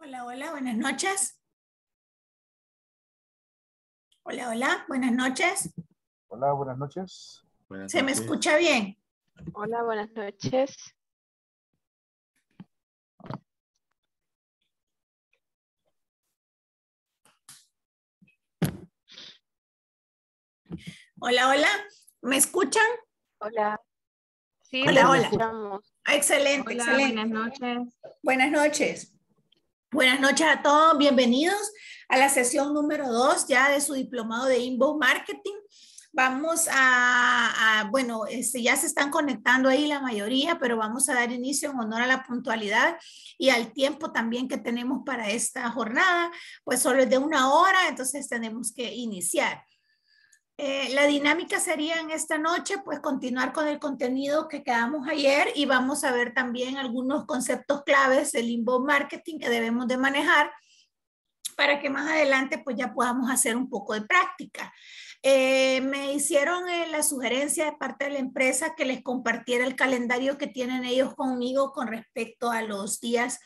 Hola, hola, buenas noches. Hola, hola, buenas noches. Hola, buenas noches. ¿Se me escucha bien? Hola, buenas noches. Hola, hola, ¿me escuchan? Hola. Sí, hola, hola. Excelente, excelente. Buenas noches. Buenas noches. Buenas noches a todos, bienvenidos a la sesión número 2 ya de su diplomado de Inbound Marketing. Vamos a, bueno, este, ya se están conectando ahí la mayoría, pero vamos a dar inicio en honor a la puntualidad y al tiempo también que tenemos para esta jornada, pues solo es de una hora, entonces tenemos que iniciar. Eh, la dinámica sería en esta noche, pues continuar con el contenido que quedamos ayer y vamos a ver también algunos conceptos claves del inbound marketing que debemos de manejar para que más adelante pues ya podamos hacer un poco de práctica. Eh, me hicieron eh, la sugerencia de parte de la empresa que les compartiera el calendario que tienen ellos conmigo con respecto a los días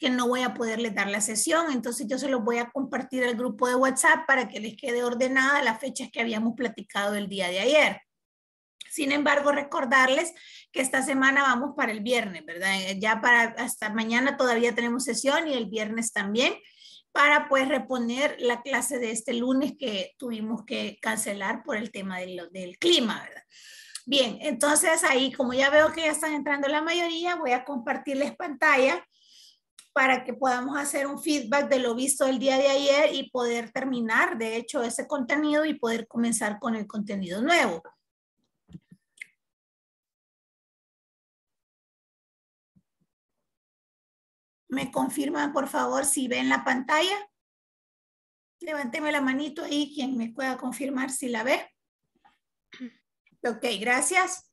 que no voy a poderles dar la sesión, entonces yo se los voy a compartir al grupo de WhatsApp para que les quede ordenada las fechas que habíamos platicado el día de ayer. Sin embargo, recordarles que esta semana vamos para el viernes, ¿verdad? Eh, ya para hasta mañana todavía tenemos sesión y el viernes también para pues reponer la clase de este lunes que tuvimos que cancelar por el tema del, del clima, ¿verdad? Bien, entonces ahí como ya veo que ya están entrando la mayoría, voy a compartirles pantalla para que podamos hacer un feedback de lo visto el día de ayer y poder terminar, de hecho, ese contenido y poder comenzar con el contenido nuevo. ¿Me confirman, por favor, si ven la pantalla? Levánteme la manito ahí, quien me pueda confirmar si la ve. Ok, gracias.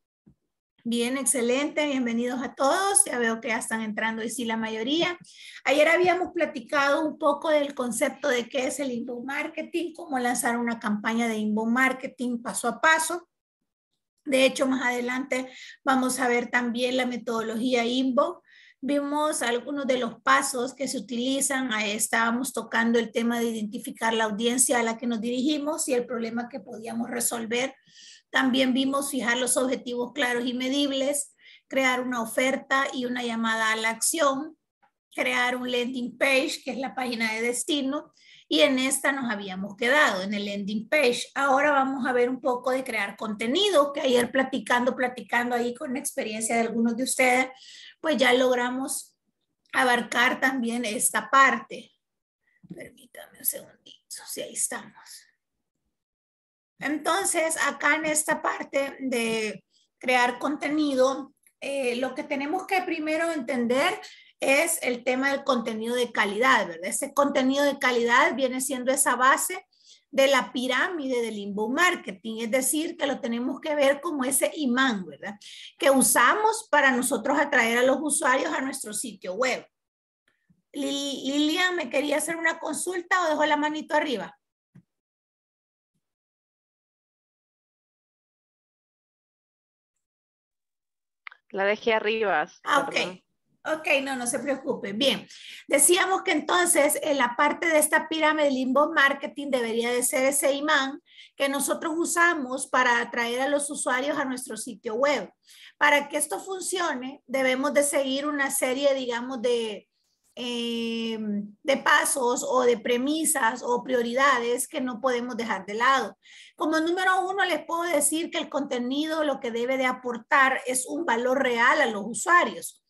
Bien, excelente. Bienvenidos a todos. Ya veo que ya están entrando y sí la mayoría. Ayer habíamos platicado un poco del concepto de qué es el inbound marketing, cómo lanzar una campaña de inbound marketing paso a paso. De hecho, más adelante vamos a ver también la metodología inbound vimos algunos de los pasos que se utilizan. Ahí estábamos tocando el tema de identificar la audiencia a la que nos dirigimos y el problema que podíamos resolver también vimos fijar los objetivos claros y medibles, crear una oferta y una llamada a la acción, crear un landing page, que es la página de destino, y en esta nos habíamos quedado, en el landing page. Ahora vamos a ver un poco de crear contenido, que ayer platicando, platicando ahí con la experiencia de algunos de ustedes, pues ya logramos abarcar también esta parte. Permítame un segundito, si ahí estamos. Entonces, acá en esta parte de crear contenido, eh, lo que tenemos que primero entender es el tema del contenido de calidad, ¿verdad? Ese contenido de calidad viene siendo esa base de la pirámide del inbound marketing, es decir, que lo tenemos que ver como ese imán, ¿verdad? Que usamos para nosotros atraer a los usuarios a nuestro sitio web. Lilian, ¿me quería hacer una consulta o dejó la manito arriba? La dejé arriba. Ah, ok. Ok, no, no se preocupe. Bien, decíamos que entonces en la parte de esta pirámide de inbound marketing debería de ser ese imán que nosotros usamos para atraer a los usuarios a nuestro sitio web. Para que esto funcione, debemos de seguir una serie, digamos, de, eh, de pasos o de premisas o prioridades que no podemos dejar de lado. Como número uno, les puedo decir que el contenido lo que debe de aportar es un valor real a los usuarios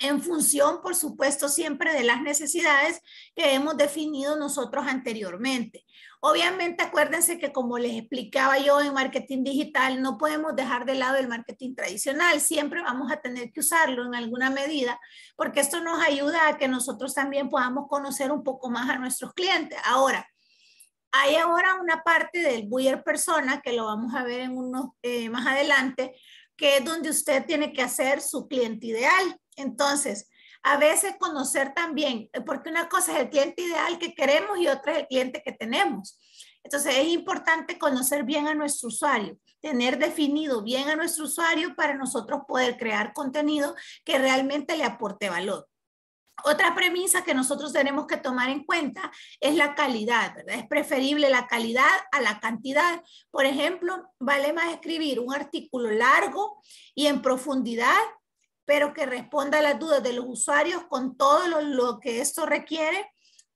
en función, por supuesto, siempre de las necesidades que hemos definido nosotros anteriormente. Obviamente, acuérdense que como les explicaba yo en marketing digital, no podemos dejar de lado el marketing tradicional, siempre vamos a tener que usarlo en alguna medida, porque esto nos ayuda a que nosotros también podamos conocer un poco más a nuestros clientes. Ahora, hay ahora una parte del buyer persona, que lo vamos a ver en unos, eh, más adelante, que es donde usted tiene que hacer su cliente ideal. Entonces, a veces conocer también, eh, porque una cosa es el cliente ideal que queremos y otra es el cliente que tenemos. Entonces es importante conocer bien a nuestro usuario, tener definido bien a nuestro usuario para nosotros poder crear contenido que realmente le aporte valor. Otra premisa que nosotros tenemos que tomar en cuenta es la calidad, ¿verdad? Es preferible la calidad a la cantidad. Por ejemplo, vale más escribir un artículo largo y en profundidad pero que responda a las dudas de los usuarios con todo lo, que esto requiere,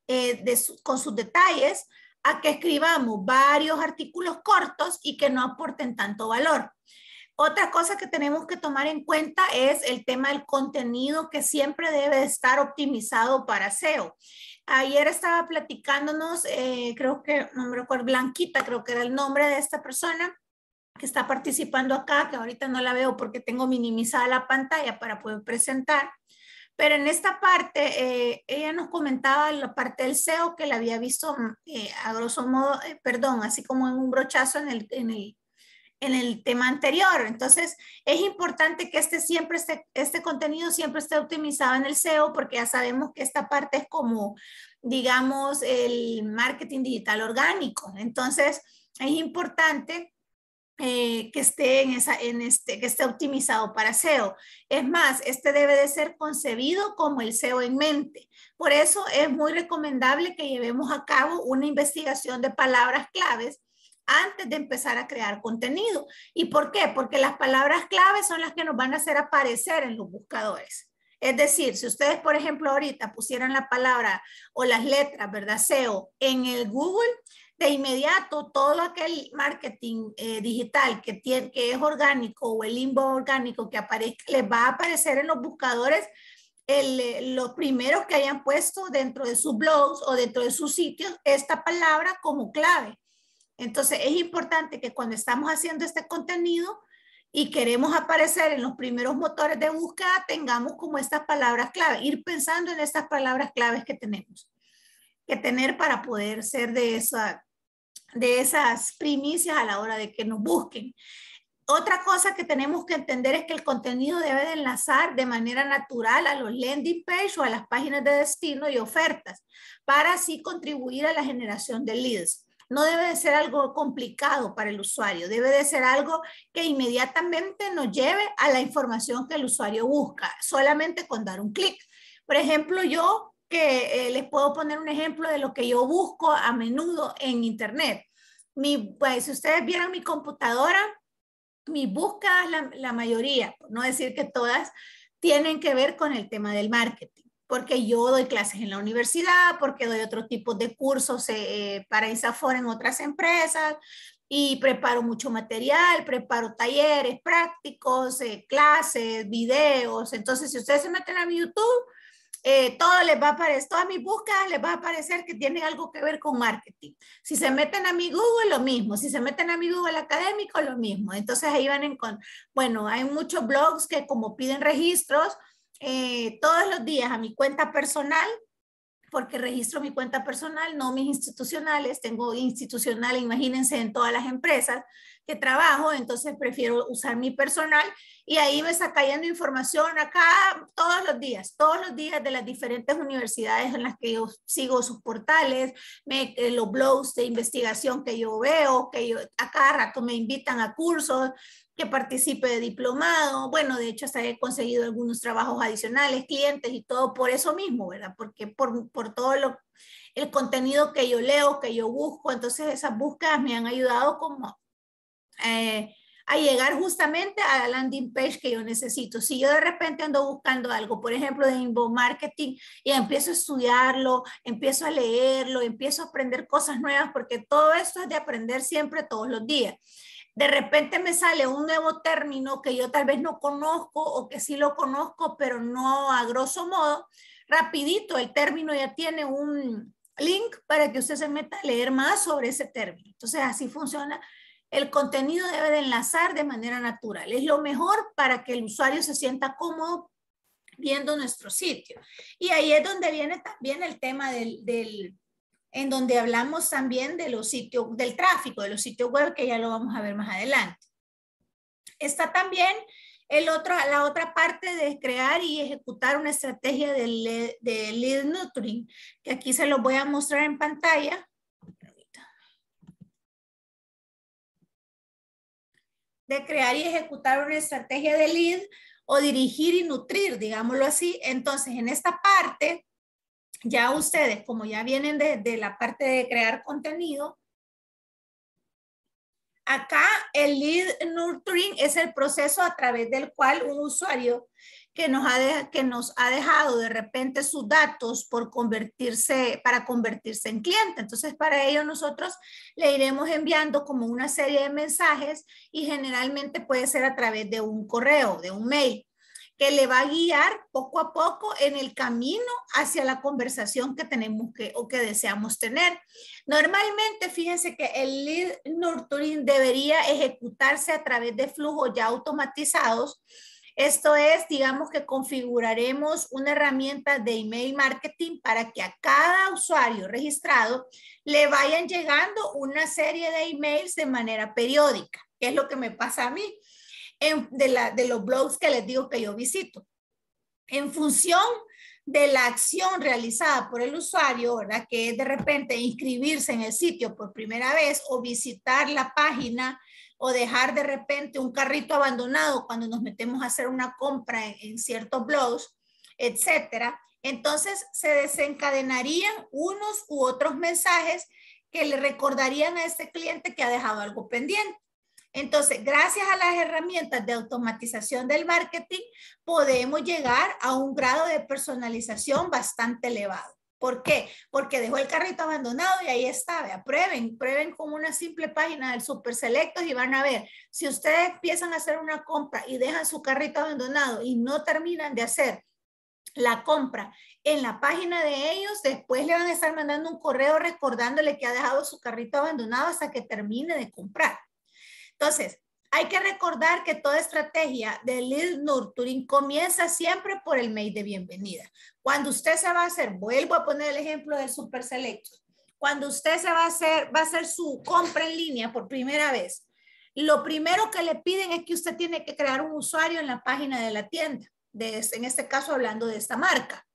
eh, de con sus detalles, a que escribamos varios artículos cortos y que no aporten tanto valor. Otra cosa que tenemos que tomar en cuenta es el tema del contenido que siempre debe estar optimizado para SEO. Ayer estaba platicándonos, eh, creo que, no me recuerdo, Blanquita creo que era el nombre de esta persona, que está participando acá, que ahorita no la veo porque tengo minimizada la pantalla para poder presentar. Pero en esta parte, eh, ella nos comentaba la parte del SEO que la había visto mm, eh, a grosso modo, eh, perdón, así como en un brochazo en el, en el, en el tema anterior. Entonces, es importante que este, siempre esté, este contenido siempre esté optimizado en el SEO porque ya sabemos que esta parte es como, digamos, el marketing digital orgánico. Entonces, es importante eh, que esté en esa, en este, que esté optimizado para SEO. Es más, este debe de ser concebido como el SEO en mente. Por eso es muy recomendable que llevemos a cabo una investigación de palabras claves antes de empezar a crear contenido. ¿Y por qué? Porque las palabras claves son las que nos van a hacer aparecer en los buscadores. Es decir, si ustedes, por ejemplo, ahorita pusieran la palabra o las letras, ¿verdad? SEO en el Google, de inmediato todo aquel marketing eh, digital que, tiene, que es orgánico o el limbo orgánico que aparezca, les va a aparecer en los buscadores eh, los primeros que hayan puesto dentro de sus blogs o dentro de sus sitios esta palabra como clave. Entonces es importante que cuando estamos haciendo este contenido y queremos aparecer en los primeros motores de búsqueda, tengamos como estas palabras clave, ir pensando en estas palabras claves que tenemos que tener para poder ser de esa, de esas primicias a la hora de que nos busquen. Otra cosa que tenemos que entender es que el contenido debe de enlazar de manera natural a los landing page o a las páginas de destino y ofertas para así contribuir a la generación de leads. No debe de ser algo complicado para el usuario, debe de ser algo que inmediatamente nos lleve a la información que el usuario busca, solamente con dar un clic. Por ejemplo, yo que eh, les puedo poner un ejemplo de lo que yo busco a menudo en Internet. Mi, pues, si ustedes vieran mi computadora, mis búsquedas, la, la, mayoría, por no decir que todas, tienen que ver con el tema del marketing, porque yo doy clases en la universidad, porque doy otro tipo de cursos eh, eh, para ISAFOR en otras empresas y preparo mucho material, preparo talleres prácticos, clases, videos. Entonces, si ustedes se meten a mi YouTube, eh, todo les va a aparecer, todas mis búsquedas les va a aparecer que tienen algo que ver con marketing. Si se meten a mi Google, lo mismo. Si se meten a mi Google académico, lo mismo. Entonces ahí van en con, bueno, hay muchos blogs que como piden registros eh, todos los días a mi cuenta personal, porque registro mi cuenta personal, no mis institucionales, tengo institucional, imagínense, en todas las empresas que trabajo, entonces prefiero usar mi personal y ahí me está cayendo información acá todos los días, todos los días de las diferentes universidades en las que yo sigo sus portales, me, eh, los blogs de investigación que yo veo, que yo a rato me invitan a cursos, que participe de diplomado, bueno, de hecho hasta he conseguido algunos trabajos adicionales, clientes y todo por eso mismo, ¿verdad? Porque por, todo lo, el contenido que yo leo, que yo busco, entonces esas búsquedas me han ayudado como eh, a llegar justamente a la landing page que yo necesito. Si yo de repente ando buscando algo, por ejemplo, de inbound marketing, y empiezo a estudiarlo, empiezo a leerlo, empiezo a aprender cosas nuevas, porque todo esto es de aprender siempre todos los días. De repente me sale un nuevo término que yo tal vez no conozco o que sí lo conozco, pero no a grosso modo. Rapidito, el término ya tiene un link para que usted se meta a leer más sobre ese término. Entonces, así funciona el contenido debe de enlazar de manera natural. Es lo mejor para que el usuario se sienta cómodo viendo nuestro sitio. Y ahí es donde viene también el tema del, en donde hablamos también de los sitios, del tráfico, de los sitios web, que ya lo vamos a ver más adelante. Está también el otro, la otra parte de crear y ejecutar una estrategia de, lead nurturing, que aquí se lo voy a mostrar en pantalla. crear y ejecutar una estrategia de lead o dirigir y nutrir, digámoslo así. Entonces, en esta parte, ya ustedes, como ya vienen de, la parte de crear contenido, acá el lead nurturing es el proceso a través del cual un usuario que nos ha, que nos ha dejado de repente sus datos por convertirse, para convertirse en cliente. Entonces, para ello nosotros le iremos enviando como una serie de mensajes y generalmente puede ser a través de un correo, de un mail que le va a guiar poco a poco en el camino hacia la conversación que tenemos que o que deseamos tener. Normalmente, fíjense que el lead nurturing debería ejecutarse a través de flujos ya automatizados esto es, digamos que configuraremos una herramienta de email marketing para que a cada usuario registrado le vayan llegando una serie de emails de manera periódica, que es lo que me pasa a mí en, de, de los blogs que les digo que yo visito. En función de la acción realizada por el usuario, ¿verdad? Que es de repente inscribirse en el sitio por primera vez o visitar la página o dejar de repente un carrito abandonado cuando nos metemos a hacer una compra en, ciertos blogs, etcétera, entonces se desencadenarían unos u otros mensajes que le recordarían a este cliente que ha dejado algo pendiente. Entonces, gracias a las herramientas de automatización del marketing, podemos llegar a un grado de personalización bastante elevado. ¿Por qué? Porque dejó el carrito abandonado y ahí está. prueben, prueben con una simple página del Super Selectos y van a ver. Si ustedes empiezan a hacer una compra y dejan su carrito abandonado y no terminan de hacer la compra en la página de ellos, después le van a estar mandando un correo recordándole que ha dejado su carrito abandonado hasta que termine de comprar. Entonces, hay que recordar que toda estrategia de lead nurturing comienza siempre por el mail de bienvenida. Cuando usted se va a hacer, vuelvo a poner el ejemplo del super selecto. Cuando usted se va a hacer, va a ser su compra en línea por primera vez, lo primero que le piden es que usted tiene que crear un usuario en la página de la tienda, este, en este caso hablando de esta marca.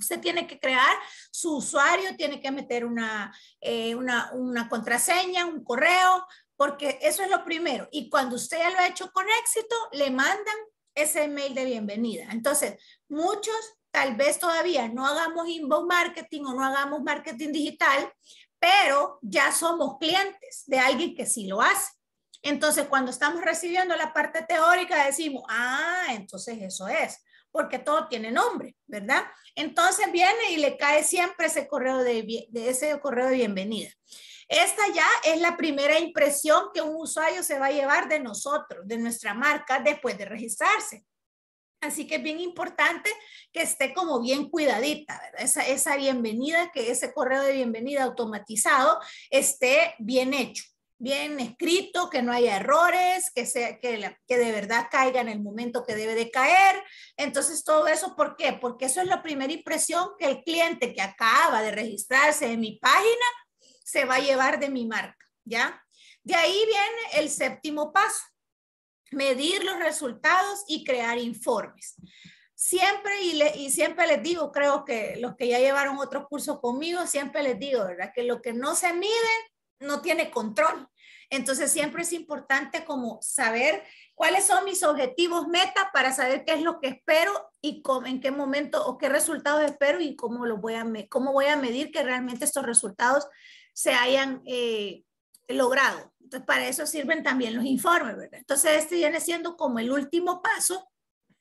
Usted tiene que crear su usuario, tiene que meter una, eh, una contraseña, un correo, porque eso es lo primero. Y cuando usted ya lo ha hecho con éxito, le mandan ese email de bienvenida. Entonces, muchos tal vez todavía no hagamos inbound marketing o no hagamos marketing digital, pero ya somos clientes de alguien que sí lo hace. Entonces, cuando estamos recibiendo la parte teórica, decimos, ah, entonces eso es, porque todo tiene nombre, ¿verdad? Entonces viene y le cae siempre ese correo ese correo de bienvenida. Esta ya es la primera impresión que un usuario se va a llevar de nosotros, de nuestra marca, después de registrarse. Así que es bien importante que esté como bien cuidadita, ¿verdad? Esa, bienvenida, que ese correo de bienvenida automatizado esté bien hecho bien escrito, que no haya errores, que, sea, que, que, de verdad caiga en el momento que debe de caer. Entonces, todo eso, ¿por qué? Porque eso es la primera impresión que el cliente que acaba de registrarse en mi página se va a llevar de mi marca, ¿ya? De ahí viene el séptimo paso, medir los resultados y crear informes. Siempre y, siempre les digo, creo que los que ya llevaron otros cursos conmigo, siempre les digo, ¿verdad? Que lo que no se mide no tiene control. Entonces siempre es importante como saber cuáles son mis objetivos, metas, para saber qué es lo que espero y en qué momento o qué resultados espero y cómo, lo voy a, cómo voy a medir que realmente estos resultados se hayan eh, logrado. Entonces, para eso sirven también los informes, ¿verdad? Entonces, este viene siendo como el último paso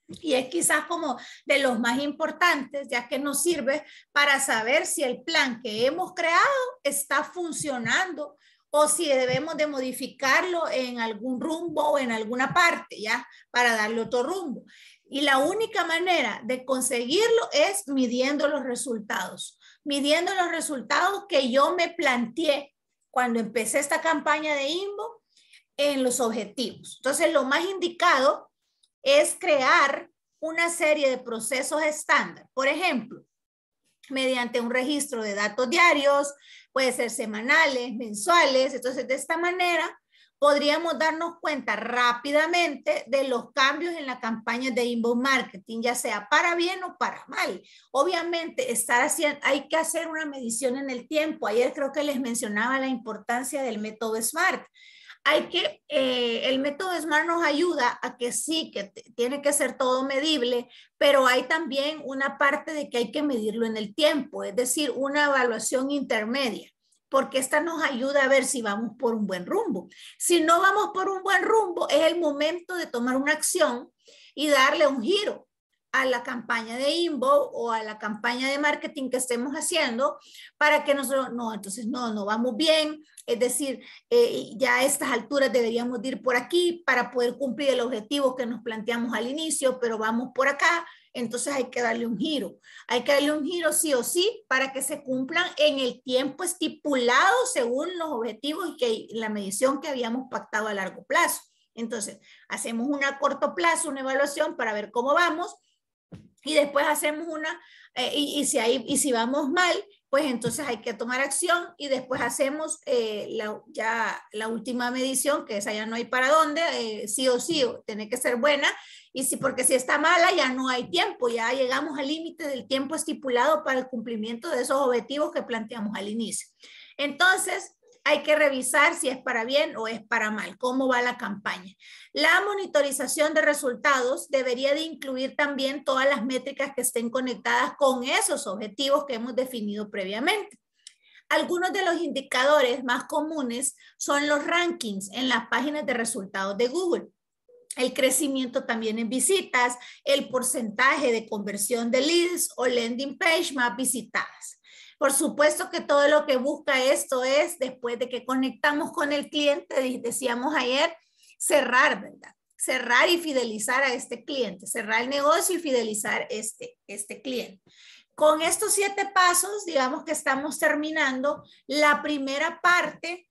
y es quizás como de los más importantes, ya que nos sirve para saber si el plan que hemos creado está funcionando o si debemos de modificarlo en algún rumbo o en alguna parte, ¿ya? Para darle otro rumbo. Y la única manera de conseguirlo es midiendo los resultados midiendo los resultados que yo me planteé cuando empecé esta campaña de INVO en los objetivos. Entonces, lo más indicado es crear una serie de procesos estándar. Por ejemplo, mediante un registro de datos diarios, puede ser semanales, mensuales. Entonces, de esta manera, podríamos darnos cuenta rápidamente de los cambios en la campaña de inbound marketing, ya sea para bien o para mal. Obviamente, estar haciendo, hay que hacer una medición en el tiempo. Ayer creo que les mencionaba la importancia del método SMART. Hay que, eh, el método SMART nos ayuda a que sí, que tiene que ser todo medible, pero hay también una parte de que hay que medirlo en el tiempo, es decir, una evaluación intermedia porque esta nos ayuda a ver si vamos por un buen rumbo. Si no vamos por un buen rumbo, es el momento de tomar una acción y darle un giro a la campaña de Invo o a la campaña de marketing que estemos haciendo para que nosotros, no, entonces no, no vamos bien, es decir, eh, ya a estas alturas deberíamos ir por aquí para poder cumplir el objetivo que nos planteamos al inicio, pero vamos por acá, entonces hay que darle un giro. Hay que darle un giro sí o sí para que se cumplan en el tiempo estipulado según los objetivos y que la medición que habíamos pactado a largo plazo. Entonces, hacemos una corto plazo, una evaluación para ver cómo vamos y después hacemos una, eh, si y si vamos mal, pues entonces hay que tomar acción y después hacemos eh, la, ya la última medición, que esa ya no hay para dónde, eh, sí o sí, tiene que ser buena, y si porque si está mala ya no hay tiempo, ya llegamos al límite del tiempo estipulado para el cumplimiento de esos objetivos que planteamos al inicio. Entonces, hay que revisar si es para bien o es para mal, cómo va la campaña. La monitorización de resultados debería de incluir también todas las métricas que estén conectadas con esos objetivos que hemos definido previamente. Algunos de los indicadores más comunes son los rankings en las páginas de resultados de Google el crecimiento también en visitas, el porcentaje de conversión de leads o landing page más visitadas. Por supuesto que todo lo que busca esto es, después de que conectamos con el cliente, decíamos ayer, cerrar, ¿verdad? Cerrar y fidelizar a este cliente, cerrar el negocio y fidelizar este, este cliente. Con estos siete pasos, digamos que estamos terminando la primera parte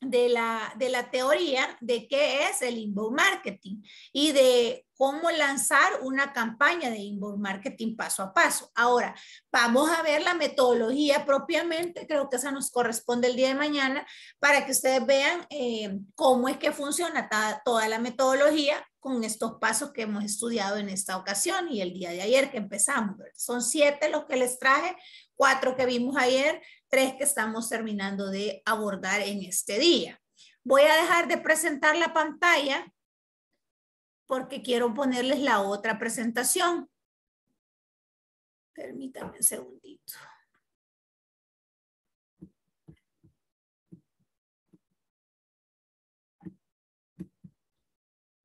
de la, de la teoría de qué es el inbound marketing y de cómo lanzar una campaña de inbound marketing paso a paso. Ahora, vamos a ver la metodología propiamente, creo que esa nos corresponde el día de mañana, para que ustedes vean eh, cómo es que funciona toda la metodología con estos pasos que hemos estudiado en esta ocasión y el día de ayer que empezamos. Son siete los que les traje, cuatro que vimos ayer, tres que estamos terminando de abordar en este día. Voy a dejar de presentar la pantalla porque quiero ponerles la otra presentación. Permítame un segundito.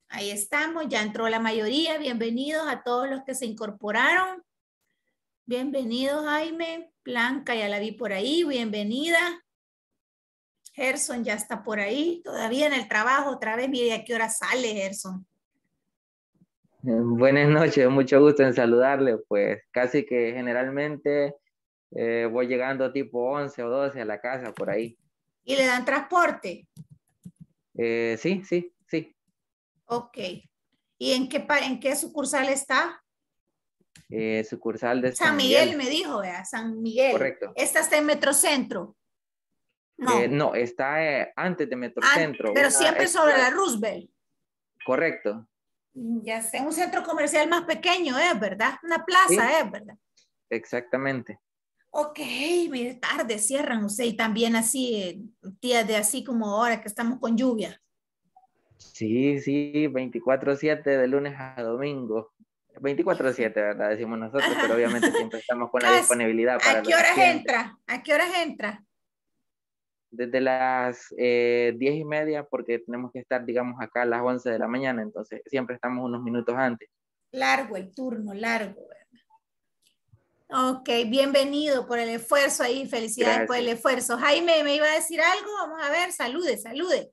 Ahí estamos, ya entró la mayoría. Bienvenidos a todos los que se incorporaron. Bienvenido, Jaime. Blanca, ya la vi por ahí. Bienvenida. Gerson ya está por ahí. Todavía en el trabajo, otra vez. Mire a qué hora sale, Gerson. Mm, buenas noches, mucho gusto en saludarle. Pues casi que generalmente eh, voy llegando tipo 11 o 12 a la casa por ahí. ¿Y le dan transporte? Eh, sí, sí, sí. Ok. ¿Y en qué, en qué sucursal está? Eh, sucursal de San, Miguel. me dijo, San Miguel. Correcto. Esta está en Metrocentro. No, eh, no está eh, antes de Metrocentro. pero siempre sobre la Roosevelt. Correcto. Mm, ya sé, un centro comercial más pequeño, es verdad, una plaza, verdad. Exactamente. Ok, mire, tarde cierran usted y también así, días de así como ahora que estamos con lluvia. Sí, sí, 24-7 de lunes a domingo. 24-7, ¿verdad? Decimos nosotros, pero obviamente siempre estamos con la disponibilidad para ¿A qué horas entra? ¿A qué horas entra? Desde las 10 eh, y media, porque tenemos que estar, digamos, acá a las 11 de la mañana, entonces siempre estamos unos minutos antes. Largo el turno, largo, Ok, bienvenido por el esfuerzo ahí, felicidades por el esfuerzo. Jaime, ¿me iba a decir algo? Vamos a ver, salude, salude.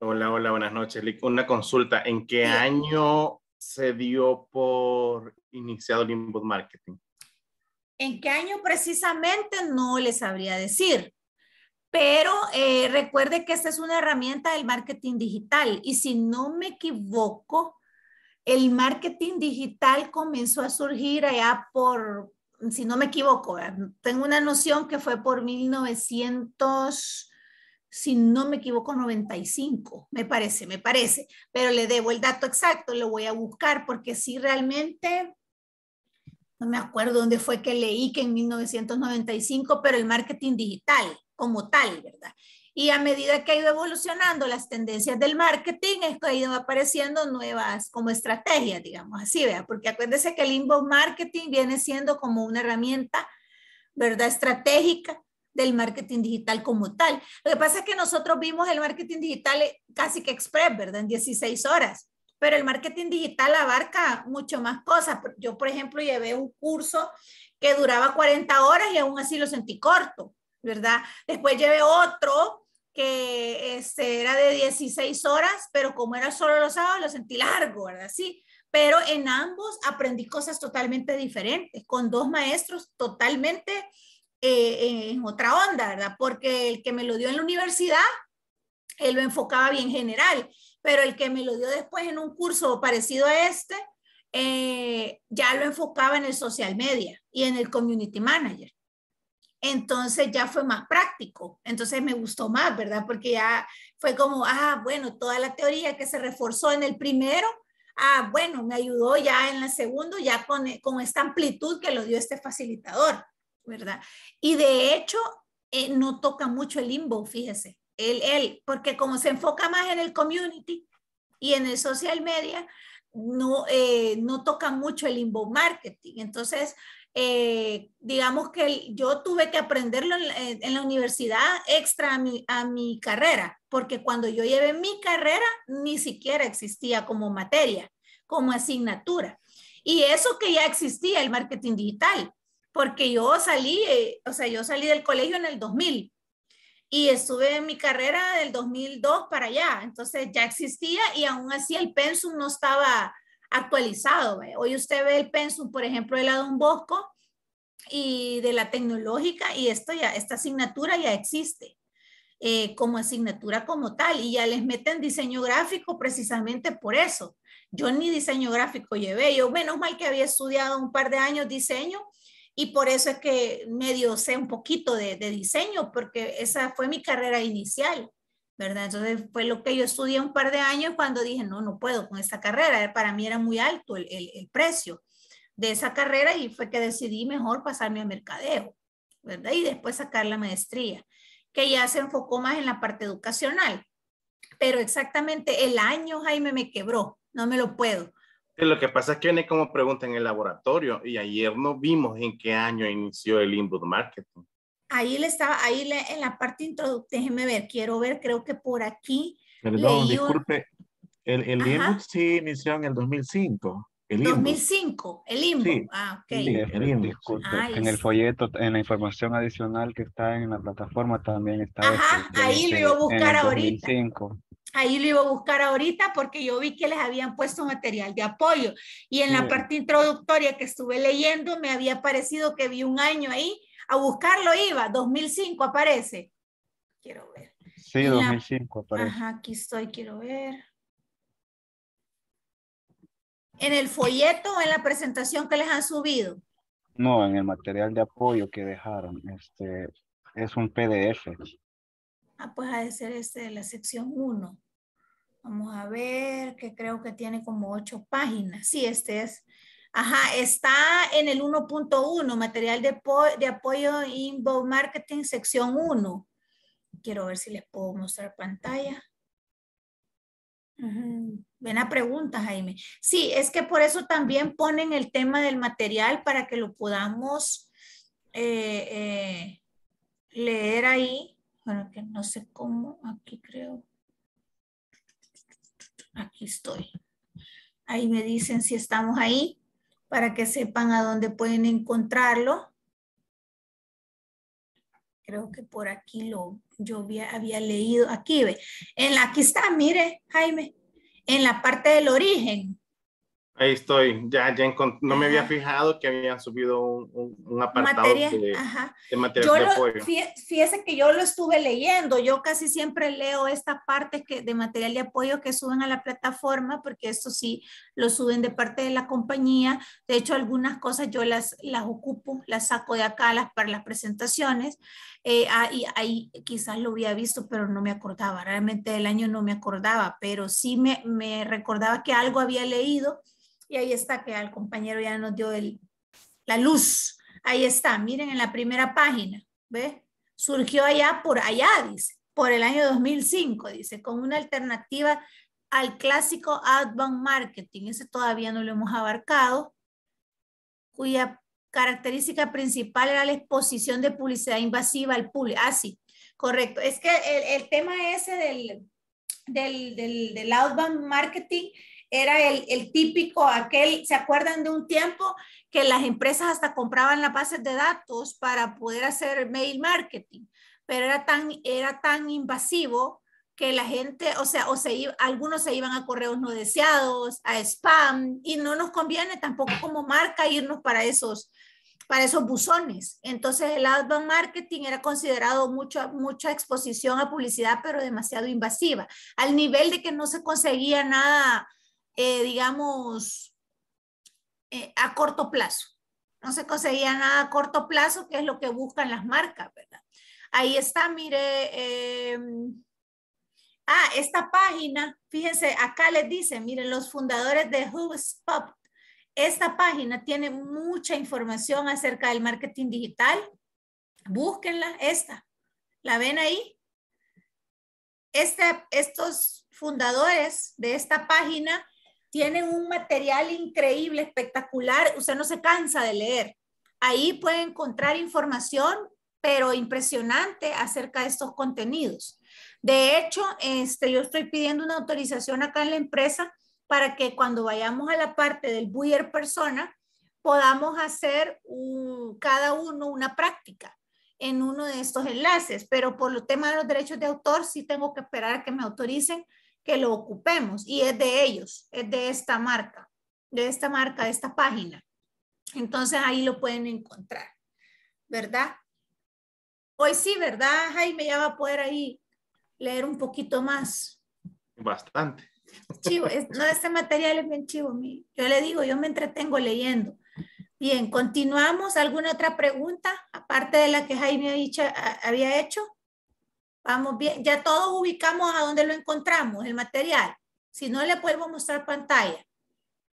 Hola, hola, buenas noches. Una consulta, ¿en qué año se dio por iniciado el inbound marketing. ¿En qué año precisamente? No les sabría decir. Pero eh, recuerde que esta es una herramienta del marketing digital y si no me equivoco, el marketing digital comenzó a surgir allá por, si no me equivoco, tengo una noción que fue por 1900 si no me equivoco, 95, me parece, me parece, pero le debo el dato exacto, lo voy a buscar porque si realmente, no me acuerdo dónde fue que leí que en 1995, pero el marketing digital como tal, ¿verdad? Y a medida que ha ido evolucionando las tendencias del marketing, esto ha ido apareciendo nuevas como estrategias, digamos así, vea, porque acuérdense que el inbound marketing viene siendo como una herramienta, ¿verdad? Estratégica del marketing digital como tal. Lo que pasa es que nosotros vimos el marketing digital eh, casi que express, ¿verdad? En 16 horas, pero el marketing digital abarca mucho más cosas. Yo, por ejemplo, llevé un curso que duraba 40 horas y aún así lo sentí corto, ¿verdad? Después llevé otro que este, era de 16 horas, pero como era solo los sábados, lo sentí largo, ¿verdad? Sí, pero en ambos aprendí cosas totalmente diferentes, con dos maestros totalmente eh, en otra onda, ¿verdad? Porque el que me lo dio en la universidad, él lo enfocaba bien general, pero el que me lo dio después en un curso parecido a este, eh, ya lo enfocaba en el social media y en el community manager. Entonces ya fue más práctico, entonces me gustó más, ¿verdad? Porque ya fue como, ah, bueno, toda la teoría que se reforzó en el primero, ah, bueno, me ayudó ya en el segundo, ya con, con esta amplitud que lo dio este facilitador. ¿verdad? Y de hecho, eh, no toca mucho el limbo, fíjese, él, él, porque como se enfoca más en el community y en el social media, no, eh, no toca mucho el limbo marketing. Entonces, eh, digamos que yo tuve que aprenderlo en, la universidad extra a mi, a mi, carrera, porque cuando yo llevé mi carrera ni siquiera existía como materia, como asignatura. Y eso que ya existía, el marketing digital, porque yo salí, eh, o sea, yo salí del colegio en el 2000 y estuve en mi carrera del 2002 para allá, entonces ya existía y aún así el pensum no estaba actualizado. Hoy usted ve el pensum, por ejemplo, de la Don Bosco y de la tecnológica y esto ya, esta asignatura ya existe. Eh, como asignatura como tal y ya les meten diseño gráfico precisamente por eso. Yo ni diseño gráfico llevé, yo menos mal que había estudiado un par de años diseño y por eso es que medio sé un poquito de, diseño, porque esa fue mi carrera inicial, ¿verdad? Entonces fue lo que yo estudié un par de años cuando dije, no, no puedo con esta carrera, para mí era muy alto el, el precio de esa carrera y fue que decidí mejor pasarme a mercadeo, ¿verdad? Y después sacar la maestría, que ya se enfocó más en la parte educacional. Pero exactamente el año, Jaime, me quebró, no me lo puedo lo que pasa es que viene como pregunta en el laboratorio y ayer no vimos en qué año inició el inbound marketing. Ahí le estaba, ahí le, en la parte introductoria, déjeme ver, quiero ver, creo que por aquí. Perdón, disculpe, el, el sí inició en el 2005. El 2005, el Inboot? ah, ok. Disculpe, ah, en el folleto, en la información adicional que está en la plataforma también está. Ajá, ahí lo iba a buscar ahorita. Ahí lo iba a buscar ahorita porque yo vi que les habían puesto material de apoyo. Y en la parte introductoria que estuve leyendo, me había parecido que vi un año ahí. A buscarlo iba, 2005 aparece. Quiero ver. Sí, 2005 aparece. Ajá, aquí estoy, quiero ver. ¿En el folleto o en la presentación que les han subido? No, en el material de apoyo que dejaron. Este, es un PDF. Ah, pues ha de ser este, la sección 1. Vamos a ver, que creo que tiene como 8 páginas. Sí, este es. Ajá, está en el 1.1, material de, apoyo Inbound Marketing, sección 1. Quiero ver si les puedo mostrar pantalla. Ven a Buena pregunta, Jaime. Sí, es que por eso también ponen el tema del material para que lo podamos eh, eh, leer ahí bueno, que no sé cómo, aquí creo. Aquí estoy. Ahí me dicen si estamos ahí para que sepan a dónde pueden encontrarlo. Creo que por aquí lo yo había, leído. Aquí ve. En la, aquí está, mire, Jaime. En la parte del origen. Ahí estoy, ya, ya no me había fijado que habían subido un, un, apartado de, de, material de apoyo. fíjese que yo lo estuve leyendo, yo casi siempre leo esta parte que, de material de apoyo que suben a la plataforma, porque esto sí lo suben de parte de la compañía. De hecho, algunas cosas yo las, las ocupo, las saco de acá las, para las presentaciones. Eh, ah, ahí, quizás lo había visto, pero no me acordaba. Realmente el año no me acordaba, pero sí me, recordaba que algo había leído y ahí está que al compañero ya nos dio el, la luz. Ahí está, miren en la primera página, ¿ve? Surgió allá por allá, dice, por el año 2005, dice, con una alternativa al clásico Outbound Marketing, ese todavía no lo hemos abarcado, cuya característica principal era la exposición de publicidad invasiva al público. Ah, sí, correcto. Es que el, tema ese del, del, outbound marketing era el, típico, aquel, ¿se acuerdan de un tiempo que las empresas hasta compraban las bases de datos para poder hacer mail marketing? Pero era tan, era tan invasivo la gente, o sea, o se algunos se iban a correos no deseados, a spam, y no nos conviene tampoco como marca irnos para esos, para esos buzones. Entonces el outbound marketing era considerado mucha, mucha exposición a publicidad, pero demasiado invasiva, al nivel de que no se conseguía nada, eh, digamos, eh, a corto plazo. No se conseguía nada a corto plazo, que es lo que buscan las marcas, ¿verdad? Ahí está, mire, em, Ah, esta página, fíjense, acá les dice, miren, los fundadores de HubSpot, esta página tiene mucha información acerca del marketing digital. Búsquenla, esta. ¿La ven ahí? Este, estos fundadores de esta página tienen un material increíble, espectacular. Usted no se cansa de leer. Ahí puede encontrar información, pero impresionante acerca de estos contenidos. De hecho, este, yo estoy pidiendo una autorización acá en la empresa para que cuando vayamos a la parte del buyer persona, podamos hacer cada uno una práctica en uno de estos enlaces, pero por el tema de los derechos de autor sí tengo que esperar a que me autoricen que lo ocupemos y es de ellos, es de esta marca, de esta marca, de esta página. Entonces ahí lo pueden encontrar, ¿verdad? Hoy sí, ¿verdad, Jaime? Ya va a poder ahí leer un poquito más. Bastante. Chivo, no, este material es bien chivo. Mi, yo le digo, yo me entretengo leyendo. Bien, continuamos. ¿Alguna otra pregunta? Aparte de la que Jaime ha dicho, había hecho. Vamos bien. Ya todos ubicamos a dónde lo encontramos, el material. Si no, le puedo mostrar pantalla.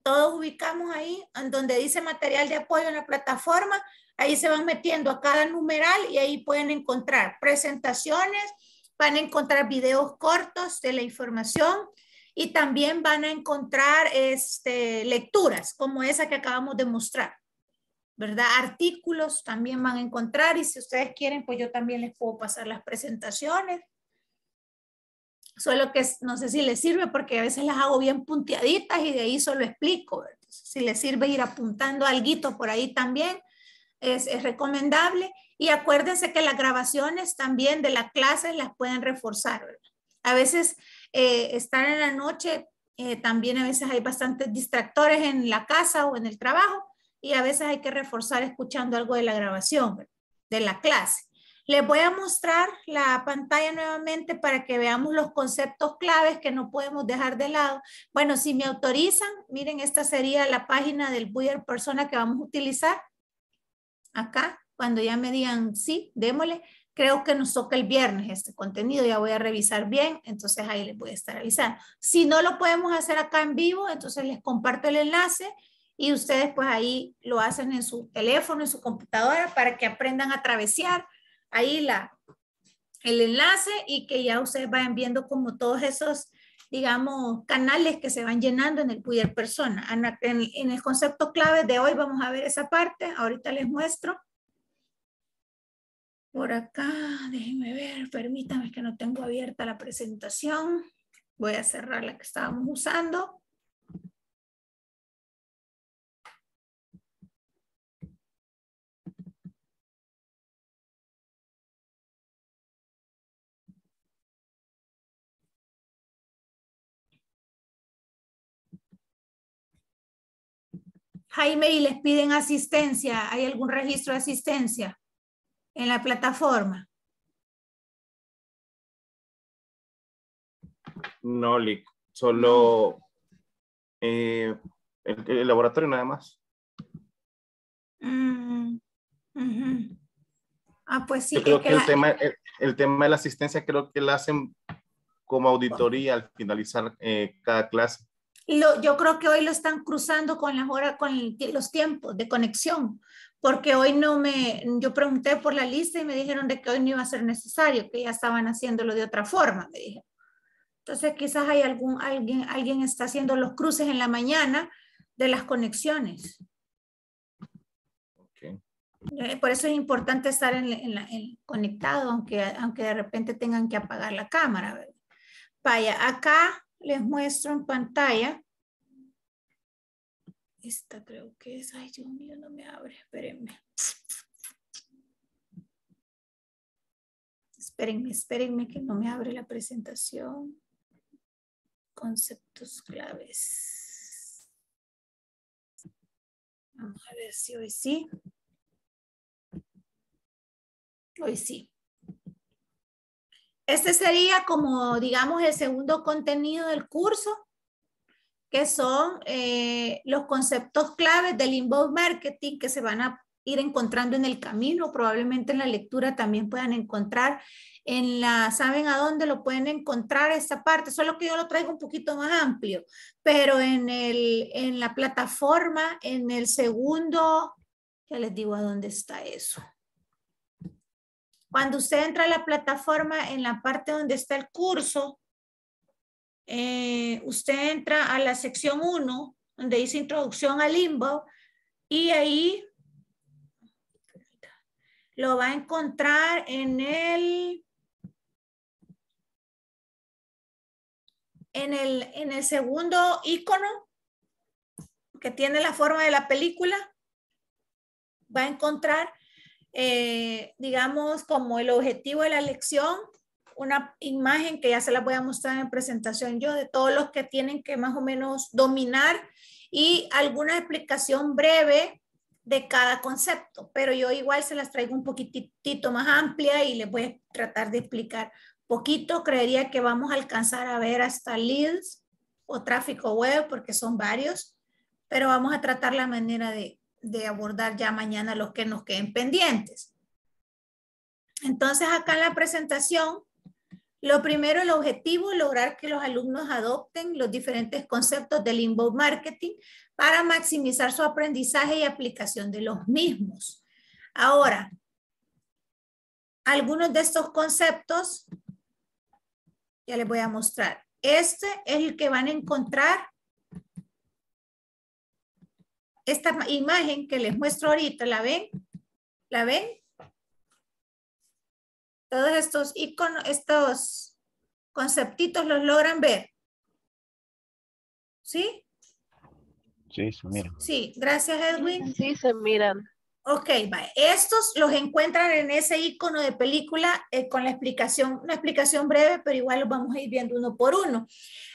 Todos ubicamos ahí, en donde dice material de apoyo en la plataforma. Ahí se van metiendo a cada numeral y ahí pueden encontrar presentaciones, van a encontrar videos cortos de la información y también van a encontrar este, lecturas como esa que acabamos de mostrar, ¿verdad? Artículos también van a encontrar y si ustedes quieren, pues yo también les puedo pasar las presentaciones. Solo que no sé si les sirve porque a veces las hago bien punteaditas y de ahí solo explico. Si les sirve ir apuntando algo por ahí también es, recomendable. Y acuérdense que las grabaciones también de las clases las pueden reforzar. A veces eh, estar en la noche, eh, también a veces hay bastantes distractores en la casa o en el trabajo y a veces hay que reforzar escuchando algo de la grabación, de la clase. Les voy a mostrar la pantalla nuevamente para que veamos los conceptos claves que no podemos dejar de lado. Bueno, si me autorizan, miren, esta sería la página del Buyer Persona que vamos a utilizar acá, cuando ya me digan, sí, démosle, creo que nos toca el viernes este contenido, ya voy a revisar bien, entonces ahí les voy a estar avisando. Si no lo podemos hacer acá en vivo, entonces les comparto el enlace y ustedes pues ahí lo hacen en su teléfono, en su computadora, para que aprendan a travesear ahí la, el enlace y que ya ustedes vayan viendo como todos esos digamos, canales que se van llenando en el Puyer Persona. En, en el concepto clave de hoy vamos a ver esa parte, ahorita les muestro. Por acá, déjenme ver, permítanme que no tengo abierta la presentación. Voy a cerrar la que estábamos usando. Jaime, y les piden asistencia. ¿Hay algún registro de asistencia en la plataforma? No, Solo eh, el, laboratorio nada más. Mm, ah, pues sí. creo que, el, tema, de la asistencia creo que la hacen como auditoría al finalizar eh, cada clase yo creo que hoy lo están cruzando con las con los tiempos de conexión, porque hoy no me, yo pregunté por la lista y me dijeron de que hoy no iba a ser necesario, que ya estaban haciéndolo de otra forma, me dijeron. Entonces quizás hay algún, alguien, alguien está haciendo los cruces en la mañana de las conexiones. Eh, por eso es importante estar en, conectado, aunque, aunque de repente tengan que apagar la cámara. Vaya, acá les muestro en pantalla. Esta creo que es, ay Dios mío, no me abre, espérenme. Espérenme, espérenme que no me abre la presentación. Conceptos claves. Vamos a ver si hoy sí. Hoy sí. Este sería como, digamos, el segundo contenido del curso, que son eh, los conceptos claves del inbound marketing que se van a ir encontrando en el camino, probablemente en la lectura también puedan encontrar en la, ¿saben a dónde lo pueden encontrar esta parte? Solo que yo lo traigo un poquito más amplio, pero en, el, en la plataforma, en el segundo, ya les digo a dónde está eso. Cuando usted entra a la plataforma, en la parte donde está el curso, eh, usted entra a la sección 1, donde dice introducción al limbo, y ahí lo va a encontrar en el, en en el segundo icono que tiene la forma de la película. Va a encontrar eh, digamos, como el objetivo de la lección, una imagen que ya se la voy a mostrar en presentación yo de todos los que tienen que más o menos dominar y alguna explicación breve de cada concepto, pero yo igual se las traigo un poquitito más amplia y les voy a tratar de explicar poquito. Creería que vamos a alcanzar a ver hasta leads o tráfico web porque son varios, pero vamos a tratar la manera de de abordar ya mañana los que nos queden pendientes. Entonces, acá en la presentación, lo primero, el objetivo, es lograr que los alumnos adopten los diferentes conceptos del inbound marketing para maximizar su aprendizaje y aplicación de los mismos. Ahora, algunos de estos conceptos, ya les voy a mostrar. Este es el que van a encontrar esta imagen que les muestro ahorita, ¿la ven? ¿La ven? Todos estos iconos, estos conceptitos los logran ver. ¿Sí? Sí, se miran. Sí, gracias Edwin. Sí, se miran. Ok, Estos los encuentran en ese icono de película eh, con la explicación, una explicación breve, pero igual los vamos a ir viendo uno por uno.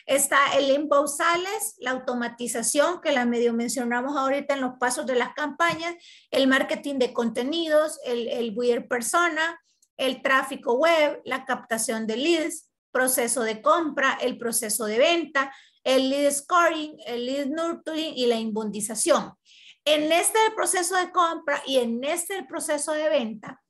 Está el Sales, la automatización, que la medio mencionamos ahorita en los pasos de las campañas, el marketing de contenidos, el, el buyer persona, el tráfico web, la captación de leads, proceso de compra, el proceso de venta, el lead scoring, el lead nurturing y la inbundización. En este proceso de compra y en este proceso de venta,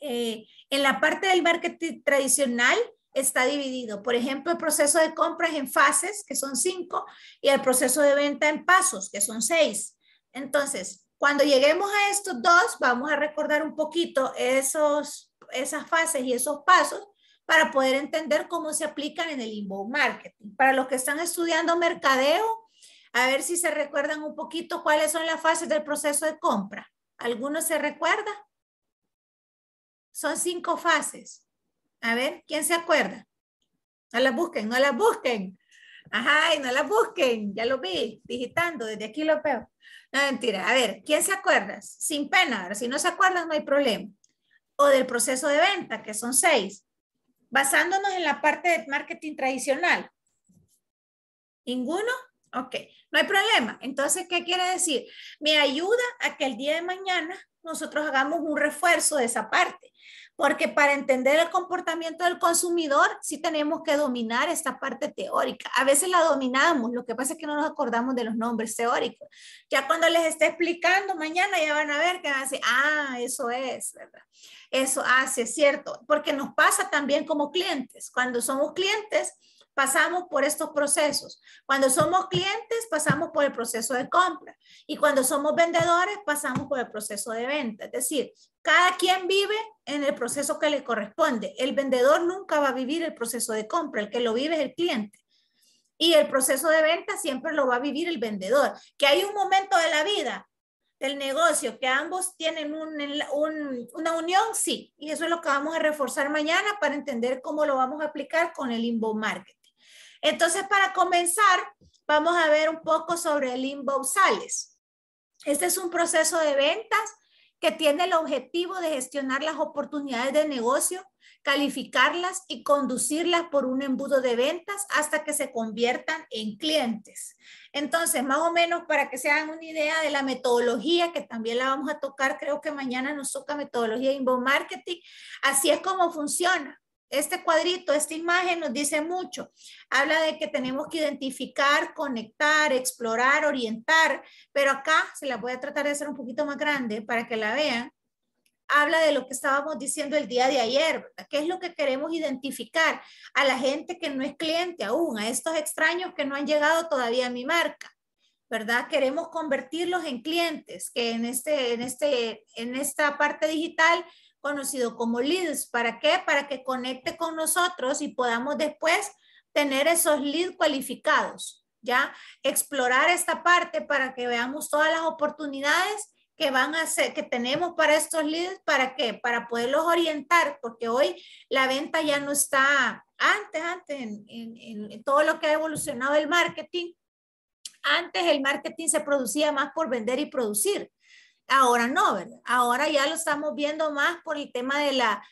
eh, en la parte del marketing tradicional está dividido. Por ejemplo, el proceso de compra es en fases, que son cinco, y el proceso de venta en pasos, que son seis. Entonces, cuando lleguemos a estos dos, vamos a recordar un poquito esos, esas fases y esos pasos para poder entender cómo se aplican en el inbound marketing. Para los que están estudiando mercadeo, a ver si se recuerdan un poquito cuáles son las fases del proceso de compra. ¿Alguno se recuerda? Son cinco fases. A ver, ¿quién se acuerda? No las busquen, no las busquen. Ajá, y no las busquen, ya lo vi, digitando, desde aquí lo veo. No, mentira. A ver, ¿quién se acuerda? Sin pena, ahora, si no se acuerdan, no hay problema. O del proceso de venta, que son seis. Basándonos en la parte de marketing tradicional. ¿Ninguno? Ok, no hay problema. Entonces, ¿qué quiere decir? Me ayuda a que el día de mañana nosotros hagamos un refuerzo de esa parte, porque para entender el comportamiento del consumidor sí tenemos que dominar esta parte teórica. A veces la dominamos, lo que pasa es que no nos acordamos de los nombres teóricos. Ya cuando les esté explicando mañana ya van a ver que van a decir, ah, eso es, ¿verdad? Eso hace, ah, cierto, porque nos pasa también como clientes. Cuando somos clientes, pasamos por estos procesos. Cuando somos clientes, pasamos por el proceso de compra. Y cuando somos vendedores, pasamos por el proceso de venta. Es decir, cada quien vive en el proceso que le corresponde. El vendedor nunca va a vivir el proceso de compra, el que lo vive es el cliente. Y el proceso de venta siempre lo va a vivir el vendedor. Que hay un momento de la vida del negocio, que ambos tienen una unión, sí. Y eso es lo que vamos a reforzar mañana para entender cómo lo vamos a aplicar con el inbound marketing. Entonces, para comenzar, vamos a ver un poco sobre el Sales. Este es un proceso de ventas que tiene el objetivo de gestionar las oportunidades de negocio, calificarlas y conducirlas por un embudo de ventas hasta que se conviertan en clientes. Entonces, más o menos para que se hagan una idea de la metodología, que también la vamos a tocar, creo que mañana nos toca metodología de inbound marketing, así es como funciona. Este cuadrito, esta imagen nos dice mucho. Habla de que tenemos que identificar, conectar, explorar, orientar, pero acá se la voy a tratar de hacer un poquito más grande para que la vean. Habla de lo que estábamos diciendo el día de ayer, ¿Qué es lo que queremos identificar a la gente que no es cliente aún, a estos extraños que no han llegado todavía a mi marca? ¿verdad? Queremos convertirlos en clientes, que en, este, en, este, en esta parte digital conocido como leads. ¿Para qué? Para que conecte con nosotros y podamos después tener esos leads cualificados, ¿ya? Explorar esta parte para que veamos todas las oportunidades que van a ser, que tenemos para estos leads, ¿para qué? Para poderlos orientar, porque hoy la venta ya no está antes, antes, en, en, todo lo que ha evolucionado el marketing, antes el marketing se producía más por vender y producir. Ahora no, ¿verdad? Ahora ya lo estamos viendo más por el tema de la,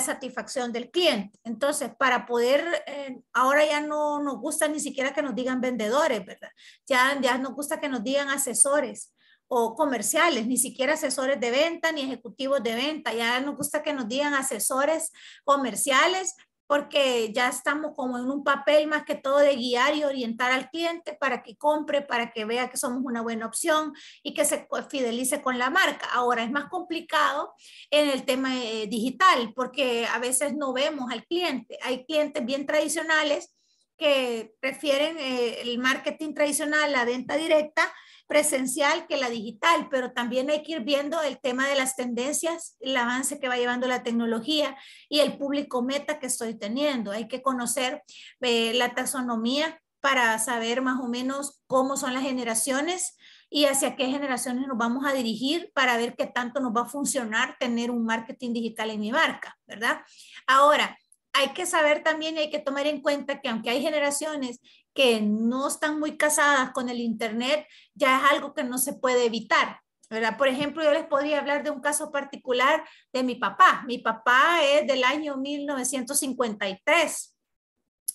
satisfacción del cliente. Entonces, para poder, eh, ahora ya no nos gusta ni siquiera que nos digan vendedores, ¿verdad? Ya, ya nos gusta que nos digan asesores o comerciales, ni siquiera asesores de venta ni ejecutivos de venta, ya nos gusta que nos digan asesores comerciales porque ya estamos como en un papel más que todo de guiar y orientar al cliente para que compre, para que vea que somos una buena opción y que se fidelice con la marca. Ahora es más complicado en el tema eh, digital porque a veces no vemos al cliente. Hay clientes bien tradicionales que prefieren eh, el marketing tradicional, la venta directa presencial que la digital, pero también hay que ir viendo el tema de las tendencias, el avance que va llevando la tecnología y el público meta que estoy teniendo. Hay que conocer eh, la taxonomía para saber más o menos cómo son las generaciones y hacia qué generaciones nos vamos a dirigir para ver qué tanto nos va a funcionar tener un marketing digital en mi marca, ¿verdad? Ahora, hay que saber también hay que tomar en cuenta que aunque hay generaciones que no están muy casadas con el Internet, ya es algo que no se puede evitar. ¿verdad? Por ejemplo, yo les podría hablar de un caso particular de mi papá. Mi papá es del año 1953.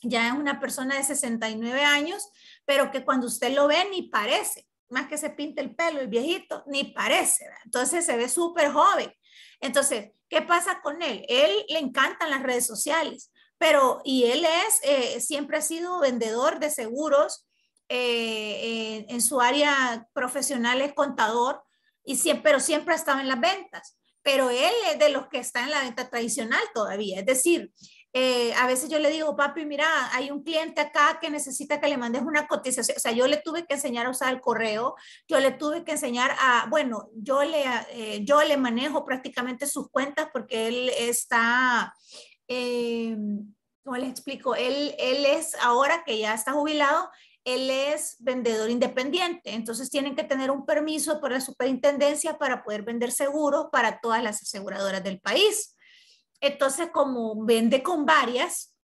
Ya es una persona de 69 años, pero que cuando usted lo ve ni parece, más que se pinta el pelo el viejito, ni parece. Entonces se ve súper joven. Entonces, ¿Qué pasa con él? Él le encantan las redes sociales, pero y él es, eh, siempre ha sido vendedor de seguros, eh, en su área profesional es contador, y siempre, pero siempre ha estado en las ventas. Pero él es de los que está en la venta tradicional todavía, es decir, eh, a veces yo le digo, papi, mira, hay un cliente acá que necesita que le mandes una cotización. O sea, yo le tuve que enseñar a usar el correo, yo le tuve que enseñar a, bueno, yo le, eh, yo le manejo prácticamente sus cuentas porque él está, eh, ¿cómo les explico? Él, él es, ahora que ya está jubilado, él es vendedor independiente, entonces tienen que tener un permiso por la superintendencia para poder vender seguros para todas las aseguradoras del país. Entonces, como vende con varias,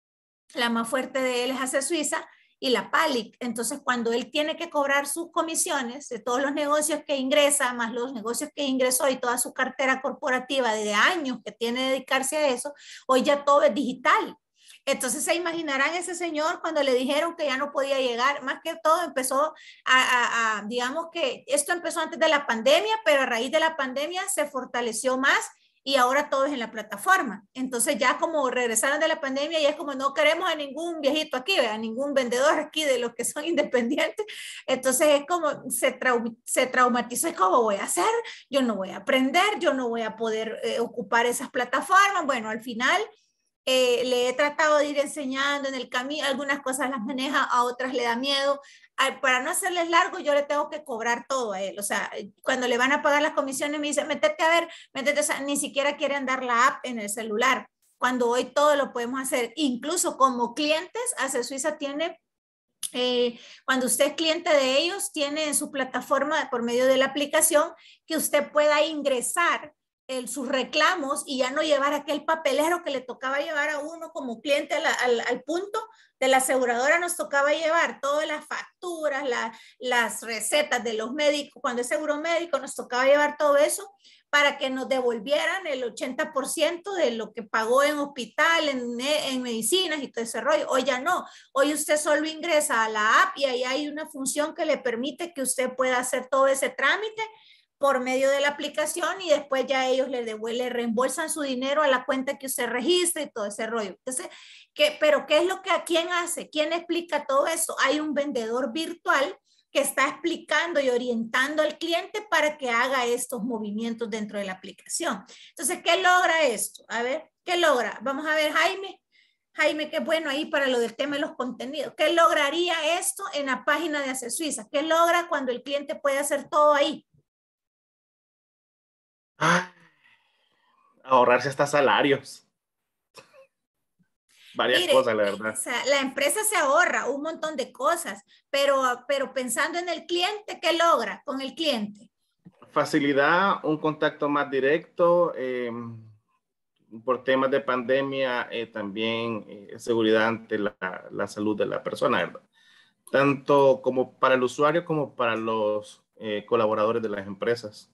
la más fuerte de él es hace Suiza y la PALIC. Entonces, cuando él tiene que cobrar sus comisiones de todos los negocios que ingresa, más los negocios que ingresó y toda su cartera corporativa de años que tiene de dedicarse a eso, hoy ya todo es digital. Entonces se imaginarán ese señor cuando le dijeron que ya no podía llegar, más que todo empezó a, a, digamos que esto empezó antes de la pandemia, pero a raíz de la pandemia se fortaleció más y ahora todo es en la plataforma. Entonces ya como regresaron de la pandemia, y es como no queremos a ningún viejito aquí, a ningún vendedor aquí de los que son independientes. Entonces es como se, se traumatizó, es como voy a hacer, yo no voy a aprender, yo no voy a poder eh, ocupar esas plataformas. Bueno, al final eh, le he tratado de ir enseñando en el camino, algunas cosas las maneja, a otras le da miedo. para no hacerles largo, yo le tengo que cobrar todo a él. O sea, cuando le van a pagar las comisiones, me dice, métete a ver, métete, o sea, ni siquiera quiere andar la app en el celular, cuando hoy todo lo podemos hacer. Incluso como clientes, Hace Suiza tiene eh, cuando usted es cliente de ellos, tiene en su plataforma por medio de la aplicación que usted pueda ingresar sus reclamos y ya no llevar aquel papelero que le tocaba llevar a uno como cliente al, punto de la aseguradora, nos tocaba llevar todas las facturas, las recetas de los médicos, cuando es seguro médico, nos tocaba llevar todo eso para que nos devolvieran el 80% de lo que pagó en hospital, en, en medicinas y todo ese rollo. Hoy ya no, hoy usted solo ingresa a la app y ahí hay una función que le permite que usted pueda hacer todo ese trámite por medio de la aplicación y después ya ellos le devuelven, reembolsan su dinero a la cuenta que usted registra y todo ese rollo. Entonces, ¿qué, pero ¿qué es lo que a quién hace? ¿Quién explica todo eso? Hay un vendedor virtual que está explicando y orientando al cliente para que haga estos movimientos dentro de la aplicación. Entonces, ¿qué logra esto? A ver, ¿qué logra? Vamos a ver, Jaime. Jaime, qué bueno ahí para lo del tema de los contenidos. ¿Qué lograría esto en la página de Hacer Suiza? ¿Qué logra cuando el cliente puede hacer todo ahí? Ah, ahorrarse hasta salarios. Varias cosas, la verdad. La empresa se ahorra un montón de cosas, pero, pero pensando en el cliente, ¿qué logra con el cliente? Facilidad, un contacto más directo. Em, por temas de pandemia, eh, también eh, seguridad ante la, salud de la persona, Tanto como para el usuario como para los eh, colaboradores de las empresas.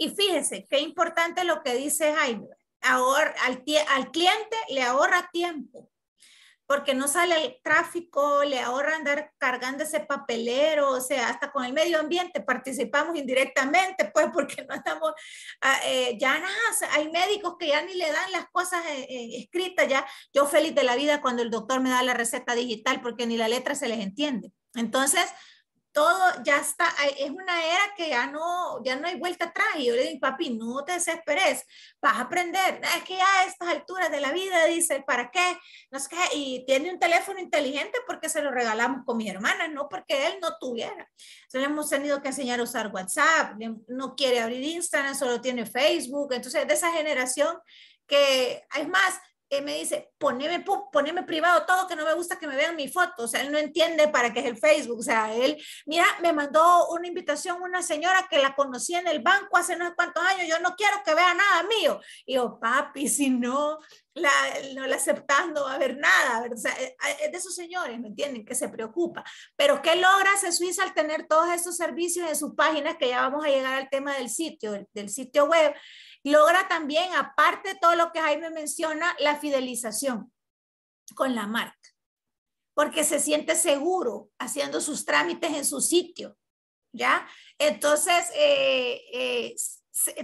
Y fíjese, qué importante lo que dice Jaime. Ahora, al, al cliente le ahorra tiempo, porque no sale el tráfico, le ahorra andar cargando ese papelero, o sea, hasta con el medio ambiente participamos indirectamente, pues porque no estamos, ah, eh, ya nada, hay médicos que ya ni le dan las cosas eh, eh, escritas, ya yo feliz de la vida cuando el doctor me da la receta digital porque ni la letra se les entiende. Entonces, todo ya está, es una era que ya no, ya no hay vuelta atrás. Y yo le digo, papi, no te desesperes, vas a aprender. Es que ya a estas alturas de la vida, dice, ¿para qué? No sé qué. Y tiene un teléfono inteligente porque se lo regalamos con mi hermana, no porque él no tuviera. Entonces le hemos tenido que enseñar a usar WhatsApp, no quiere abrir Instagram, solo tiene Facebook. Entonces, de esa generación que, es más, él me dice, poneme, privado todo, que no me gusta que me vean mi foto. O sea, él no entiende para qué es el Facebook. O sea, él, mira, me mandó una invitación una señora que la conocí en el banco hace no sé cuántos años, yo no quiero que vea nada mío. Y yo, papi, si no la, no la aceptando va a ver nada. O sea, eh, ah, es de esos señores, ¿me entienden? Que se preocupa. Pero ¿qué logra se Suiza al tener todos estos servicios en sus páginas? Que ya vamos a llegar al tema del sitio, del sitio web. Logra también, aparte de todo lo que Jaime menciona, la fidelización con la marca, porque se siente seguro haciendo sus trámites en su sitio, ¿ya? Entonces, eh, eh,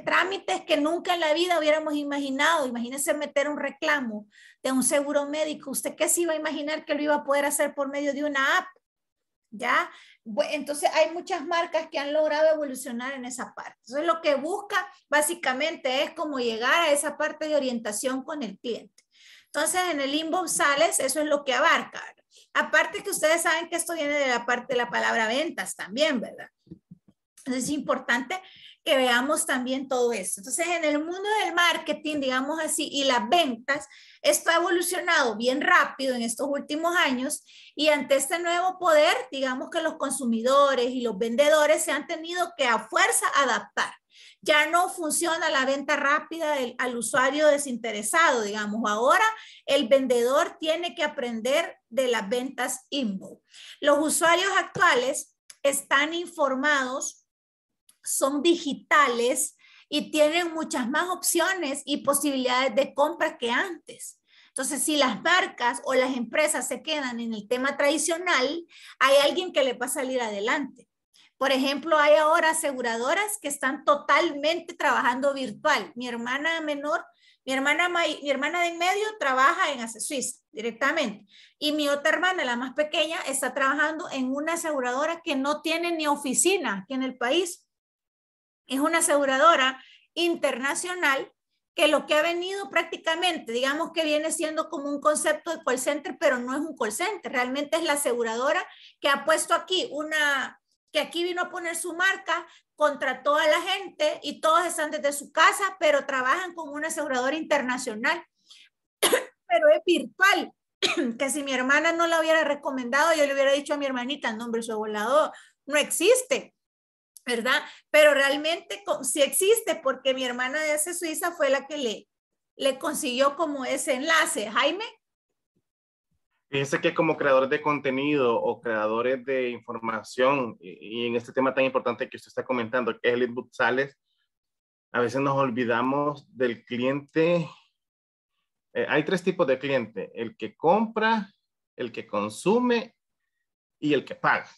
trámites que nunca en la vida hubiéramos imaginado. Imagínense meter un reclamo de un seguro médico. ¿Usted qué se iba a imaginar que lo iba a poder hacer por medio de una app? ¿Ya? Entonces hay muchas marcas que han logrado evolucionar en esa parte. Entonces lo que busca básicamente es como llegar a esa parte de orientación con el cliente. Entonces en el inbox sales, eso es lo que abarca. Aparte que ustedes saben que esto viene de la parte de la palabra ventas también, ¿verdad? Entonces es importante que veamos también todo eso. Entonces, en el mundo del marketing, digamos así, y las ventas, esto ha evolucionado bien rápido en estos últimos años y ante este nuevo poder, digamos que los consumidores y los vendedores se han tenido que a fuerza adaptar ya no funciona la venta rápida al usuario desinteresado, digamos. Ahora el vendedor tiene que aprender de las ventas inbound. Los usuarios actuales están informados son digitales y tienen muchas más opciones y posibilidades de compra que antes. Entonces, si las marcas o las empresas se quedan en el tema tradicional, hay alguien que le va a salir adelante. Por ejemplo, hay ahora aseguradoras que están totalmente trabajando virtual. Mi hermana menor, mi hermana, mi hermana de en medio trabaja en Suiza directamente. Y mi otra hermana, la más pequeña, está trabajando en una aseguradora que no tiene ni oficina aquí en el país es una aseguradora internacional que lo que ha venido prácticamente, digamos que viene siendo como un concepto de call center, pero no es un call center, realmente es la aseguradora que ha puesto aquí una, que aquí vino a poner su marca, contra toda la gente y todos están desde su casa, pero trabajan como una aseguradora internacional, pero es virtual, que si mi hermana no la hubiera recomendado, yo le hubiera dicho a mi hermanita, el nombre su volador, no existe. ¿verdad? Pero realmente sí existe porque mi hermana de ese Suiza fue la que le, consiguió como ese enlace. Jaime. Fíjese que como creadores de contenido o creadores de información y, en este tema tan importante que usted está comentando, que es el input a veces nos olvidamos del cliente. Eh, hay tres tipos de cliente, el que compra, el que consume y el que paga.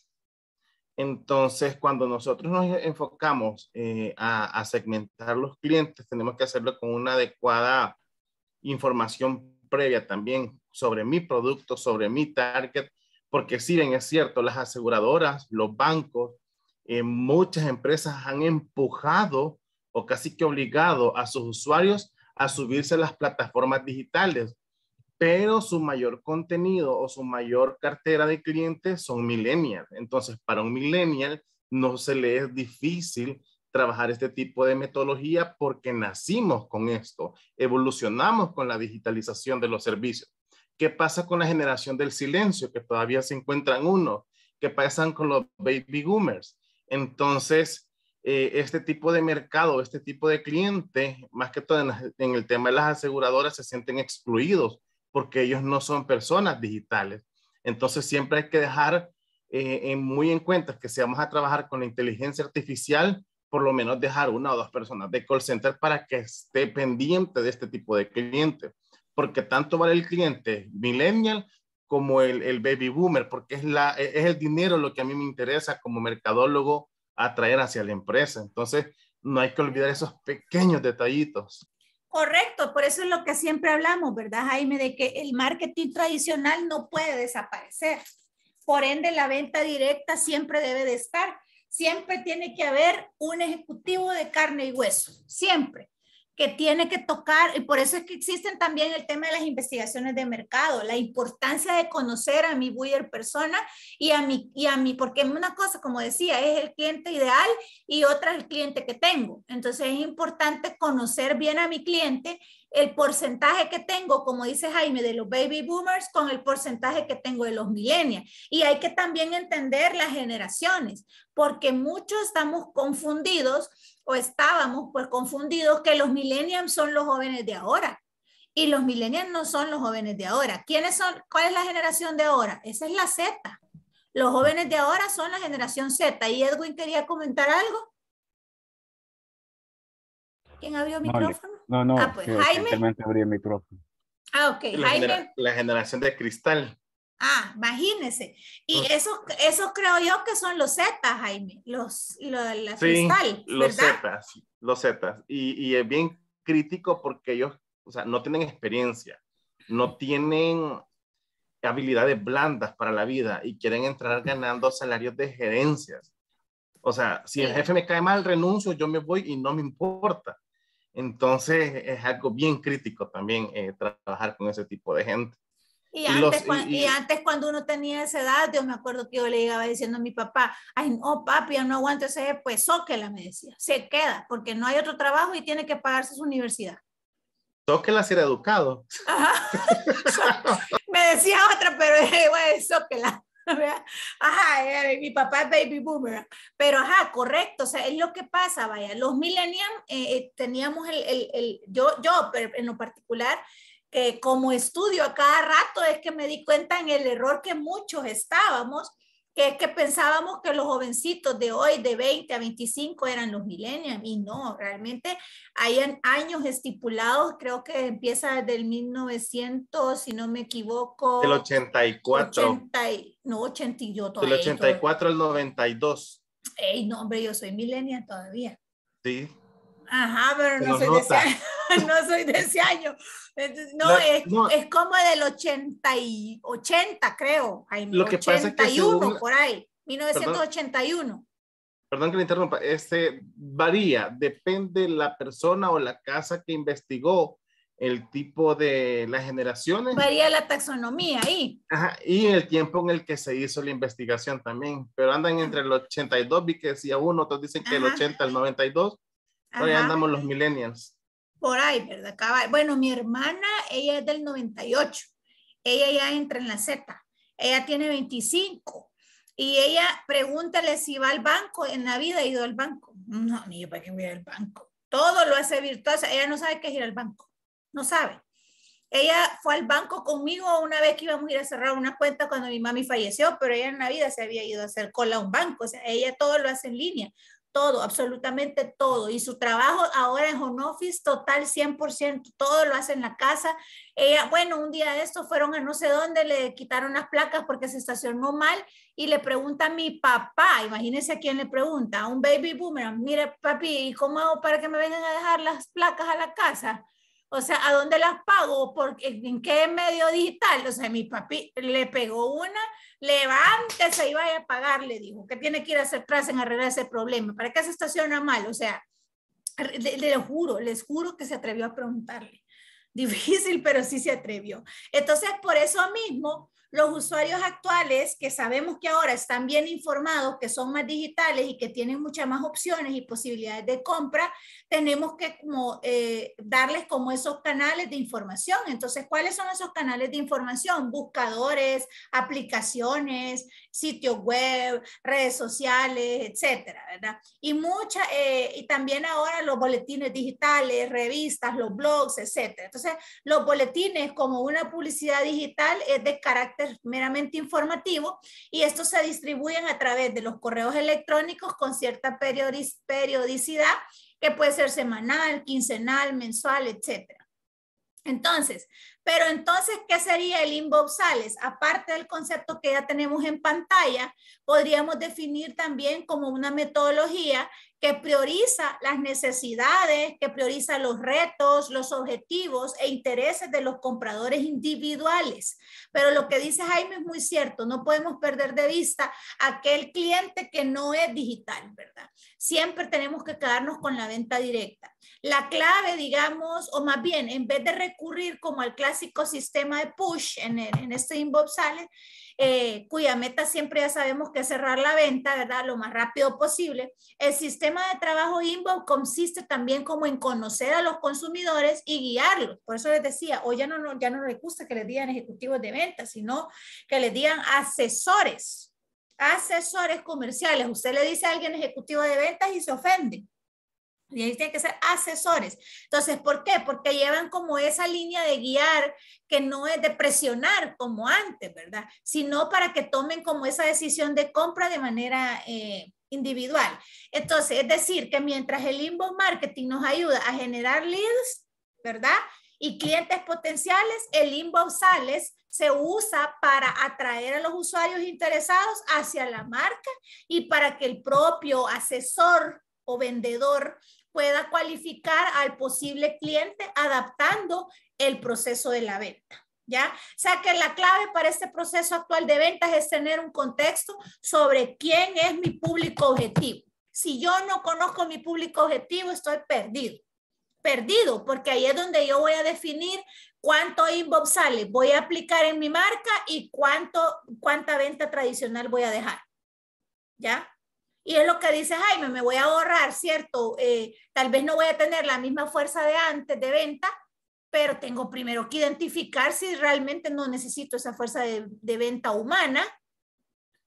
Entonces, cuando nosotros nos enfocamos eh, a, segmentar los clientes, tenemos que hacerlo con una adecuada información previa también sobre mi producto, sobre mi target, porque si bien es cierto, las aseguradoras, los bancos, eh, muchas empresas han empujado o casi que obligado a sus usuarios a subirse a las plataformas digitales pero su mayor contenido o su mayor cartera de clientes son millennials. Entonces, para un millennial no se le es difícil trabajar este tipo de metodología porque nacimos con esto, evolucionamos con la digitalización de los servicios. ¿Qué pasa con la generación del silencio, que todavía se encuentran uno? ¿Qué pasan con los baby boomers? Entonces, eh, este tipo de mercado, este tipo de cliente, más que todo en el tema de las aseguradoras, se sienten excluidos porque ellos no son personas digitales. Entonces siempre hay que dejar eh, muy en cuenta que si vamos a trabajar con la inteligencia artificial, por lo menos dejar una o dos personas de call center para que esté pendiente de este tipo de cliente, porque tanto vale el cliente millennial como el, baby boomer, porque es, la, e, es el dinero lo que a mí me interesa como mercadólogo atraer hacia la empresa. Entonces, no hay que olvidar esos pequeños detallitos. Correcto, por eso es lo que siempre hablamos, ¿verdad, Jaime? De que el marketing tradicional no puede desaparecer. Por ende, la venta directa siempre debe de estar. Siempre tiene que haber un ejecutivo de carne y hueso, siempre que tiene que tocar, y por eso es que existen también el tema de las investigaciones de mercado, la importancia de conocer a mi buyer persona y a mi, y a mi porque una cosa, como decía, es el cliente ideal y otra el cliente que tengo. Entonces es importante conocer bien a mi cliente, el porcentaje que tengo, como dice Jaime, de los baby boomers con el porcentaje que tengo de los millennials. Y hay que también entender las generaciones, porque muchos estamos confundidos o estábamos pues confundidos que los millennials son los jóvenes de ahora y los millennials no son los jóvenes de ahora. ¿Quiénes son? ¿Cuál es la generación de ahora? Esa es la Z. Los jóvenes de ahora son la generación Z. ¿Y Edwin quería comentar algo? ¿Quién abrió el micrófono? No, no, ah, pues, Jaime. el micrófono. Ah, ok. Jaime. la generación de cristal. Ah, imagínense. Y esos, creo yo que son los zetas, Jaime, los, los, los sí, los zetas, los zetas. Y, es bien crítico porque ellos, o sea, no tienen experiencia, no tienen habilidades blandas para la vida y quieren entrar ganando salarios de gerencias. O sea, si el jefe me cae mal, renuncio, yo me voy y no me importa. Entonces es algo bien crítico también eh, trabajar con ese tipo de gente. Y antes, y, antes, cuando uno tenía esa edad, yo me acuerdo que yo le llegaba diciendo a mi papá, ay, no, papi, ya no aguanto ese, pues la me decía, se queda, porque no hay otro trabajo y tiene que pagarse su universidad. Sóquela ser educado. Ajá. me decía otra, pero bueno, sóquela. Ajá, eh, mi papá es baby boomer, pero ajá, correcto, o sea, es lo que pasa, vaya, los millennials eh, eh, teníamos el, el, el, yo, yo en lo particular, que eh, como estudio a cada rato es que me di cuenta en el error que muchos estábamos, que es que pensábamos que los jovencitos de hoy, de 20 a 25, eran los millennials, y no, realmente hay años estipulados, creo que empieza desde el 1900, si no me equivoco. El 84. no, 82 todavía. el 84 el 92. Ey, no, hombre, yo soy millennial todavía. Sí. Ajá, pero no, soy, de ese, no soy de ese año. no, es, es, como del 80 y 80, creo. lo que pasa es que según, por ahí, 1981. Perdón, perdón que le interrumpa, este varía, depende la persona o la casa que investigó el tipo de las generaciones. Varía la taxonomía ahí. Ajá, y el tiempo en el que se hizo la investigación también, pero andan entre el 82, vi que decía uno, otros dicen que el 80 al 92 Todavía andamos los millennials. Por ahí, ¿verdad? Bueno, mi hermana, ella es del 98. Ella ya entra en la Z. Ella tiene 25. Y ella pregúntale si va al banco. En la vida ha ido al banco. No, ni yo para qué voy al banco. Todo lo hace virtuosa. Ella no sabe qué es ir al banco. No sabe. Ella fue al banco conmigo una vez que íbamos a ir a cerrar una cuenta cuando mi mami falleció, pero ella en la vida se había ido a hacer cola a un banco. O sea, ella todo lo hace en línea todo, absolutamente todo. Y su trabajo ahora es home office total, 100%, todo lo hace en la casa. Ella, bueno, un día de estos fueron a no sé dónde, le quitaron las placas porque se estacionó mal y le pregunta a mi papá, imagínense a quién le pregunta, a un baby boomer, mire papi, ¿y cómo hago para que me vengan a dejar las placas a la casa? O sea, ¿a dónde las pago? porque ¿En qué medio digital? O sea, mi papi le pegó una, levántese y vaya a pagar, le dijo, que tiene que ir a hacer en arreglar ese problema. ¿Para qué se estaciona mal? O sea, le, le juro, les juro que se atrevió a preguntarle. Difícil, pero sí se atrevió. Entonces, por eso mismo, los usuarios actuales que sabemos que ahora están bien informados, que son más digitales y que tienen muchas más opciones y posibilidades de compra, tenemos que como, eh, darles como esos canales de información. Entonces, ¿cuáles son esos canales de información? Buscadores, aplicaciones, sitios web, redes sociales, etcétera, ¿verdad? Y, mucha, eh, y también ahora los boletines digitales, revistas, los blogs, etcétera. Entonces, los boletines como una publicidad digital es de carácter meramente informativo y estos se distribuyen a través de los correos electrónicos con cierta periodicidad que puede ser semanal, quincenal, mensual, etcétera. Entonces, pero entonces, ¿qué sería el Sales? Aparte del concepto que ya tenemos en pantalla, podríamos definir también como una metodología que prioriza las necesidades, que prioriza los retos, los objetivos e intereses de los compradores individuales. Pero lo que dice Jaime es muy cierto, no podemos perder de vista aquel cliente que no es digital, ¿verdad? Siempre tenemos que quedarnos con la venta directa. La clave, digamos, o más bien, en vez de recurrir como al clásico sistema de push en, en este inbox sale, eh, cuya meta siempre ya sabemos que es cerrar la venta, ¿verdad? Lo más rápido posible. El sistema de trabajo inbox consiste también como en conocer a los consumidores y guiarlos. Por eso les decía, hoy ya no, ya no les gusta que les digan ejecutivos de ventas, sino que les digan asesores, asesores comerciales. Usted le dice a alguien ejecutivo de ventas y se ofende y ahí tienen que ser asesores. Entonces, ¿por qué? Porque llevan como esa línea de guiar que no es de presionar como antes, ¿verdad? Sino para que tomen como esa decisión de compra de manera eh, individual. Entonces, es decir, que mientras el inbound marketing nos ayuda a generar leads, ¿verdad? Y clientes potenciales, el inbound sales se usa para atraer a los usuarios interesados hacia la marca y para que el propio asesor o vendedor pueda cualificar al posible cliente adaptando el proceso de la venta. ¿Ya? O sea que la clave para este proceso actual de ventas es tener un contexto sobre quién es mi público objetivo. Si yo no conozco mi público objetivo, estoy perdido. Perdido, porque ahí es donde yo voy a definir cuánto inbox sale voy a aplicar en mi marca y cuánto, cuánta venta tradicional voy a dejar. ¿Ya? Y es lo que dice Jaime, me voy a ahorrar, ¿cierto? Eh, tal vez no voy a tener la misma fuerza de antes de venta, pero tengo primero que identificar si realmente no necesito esa fuerza de, de venta humana.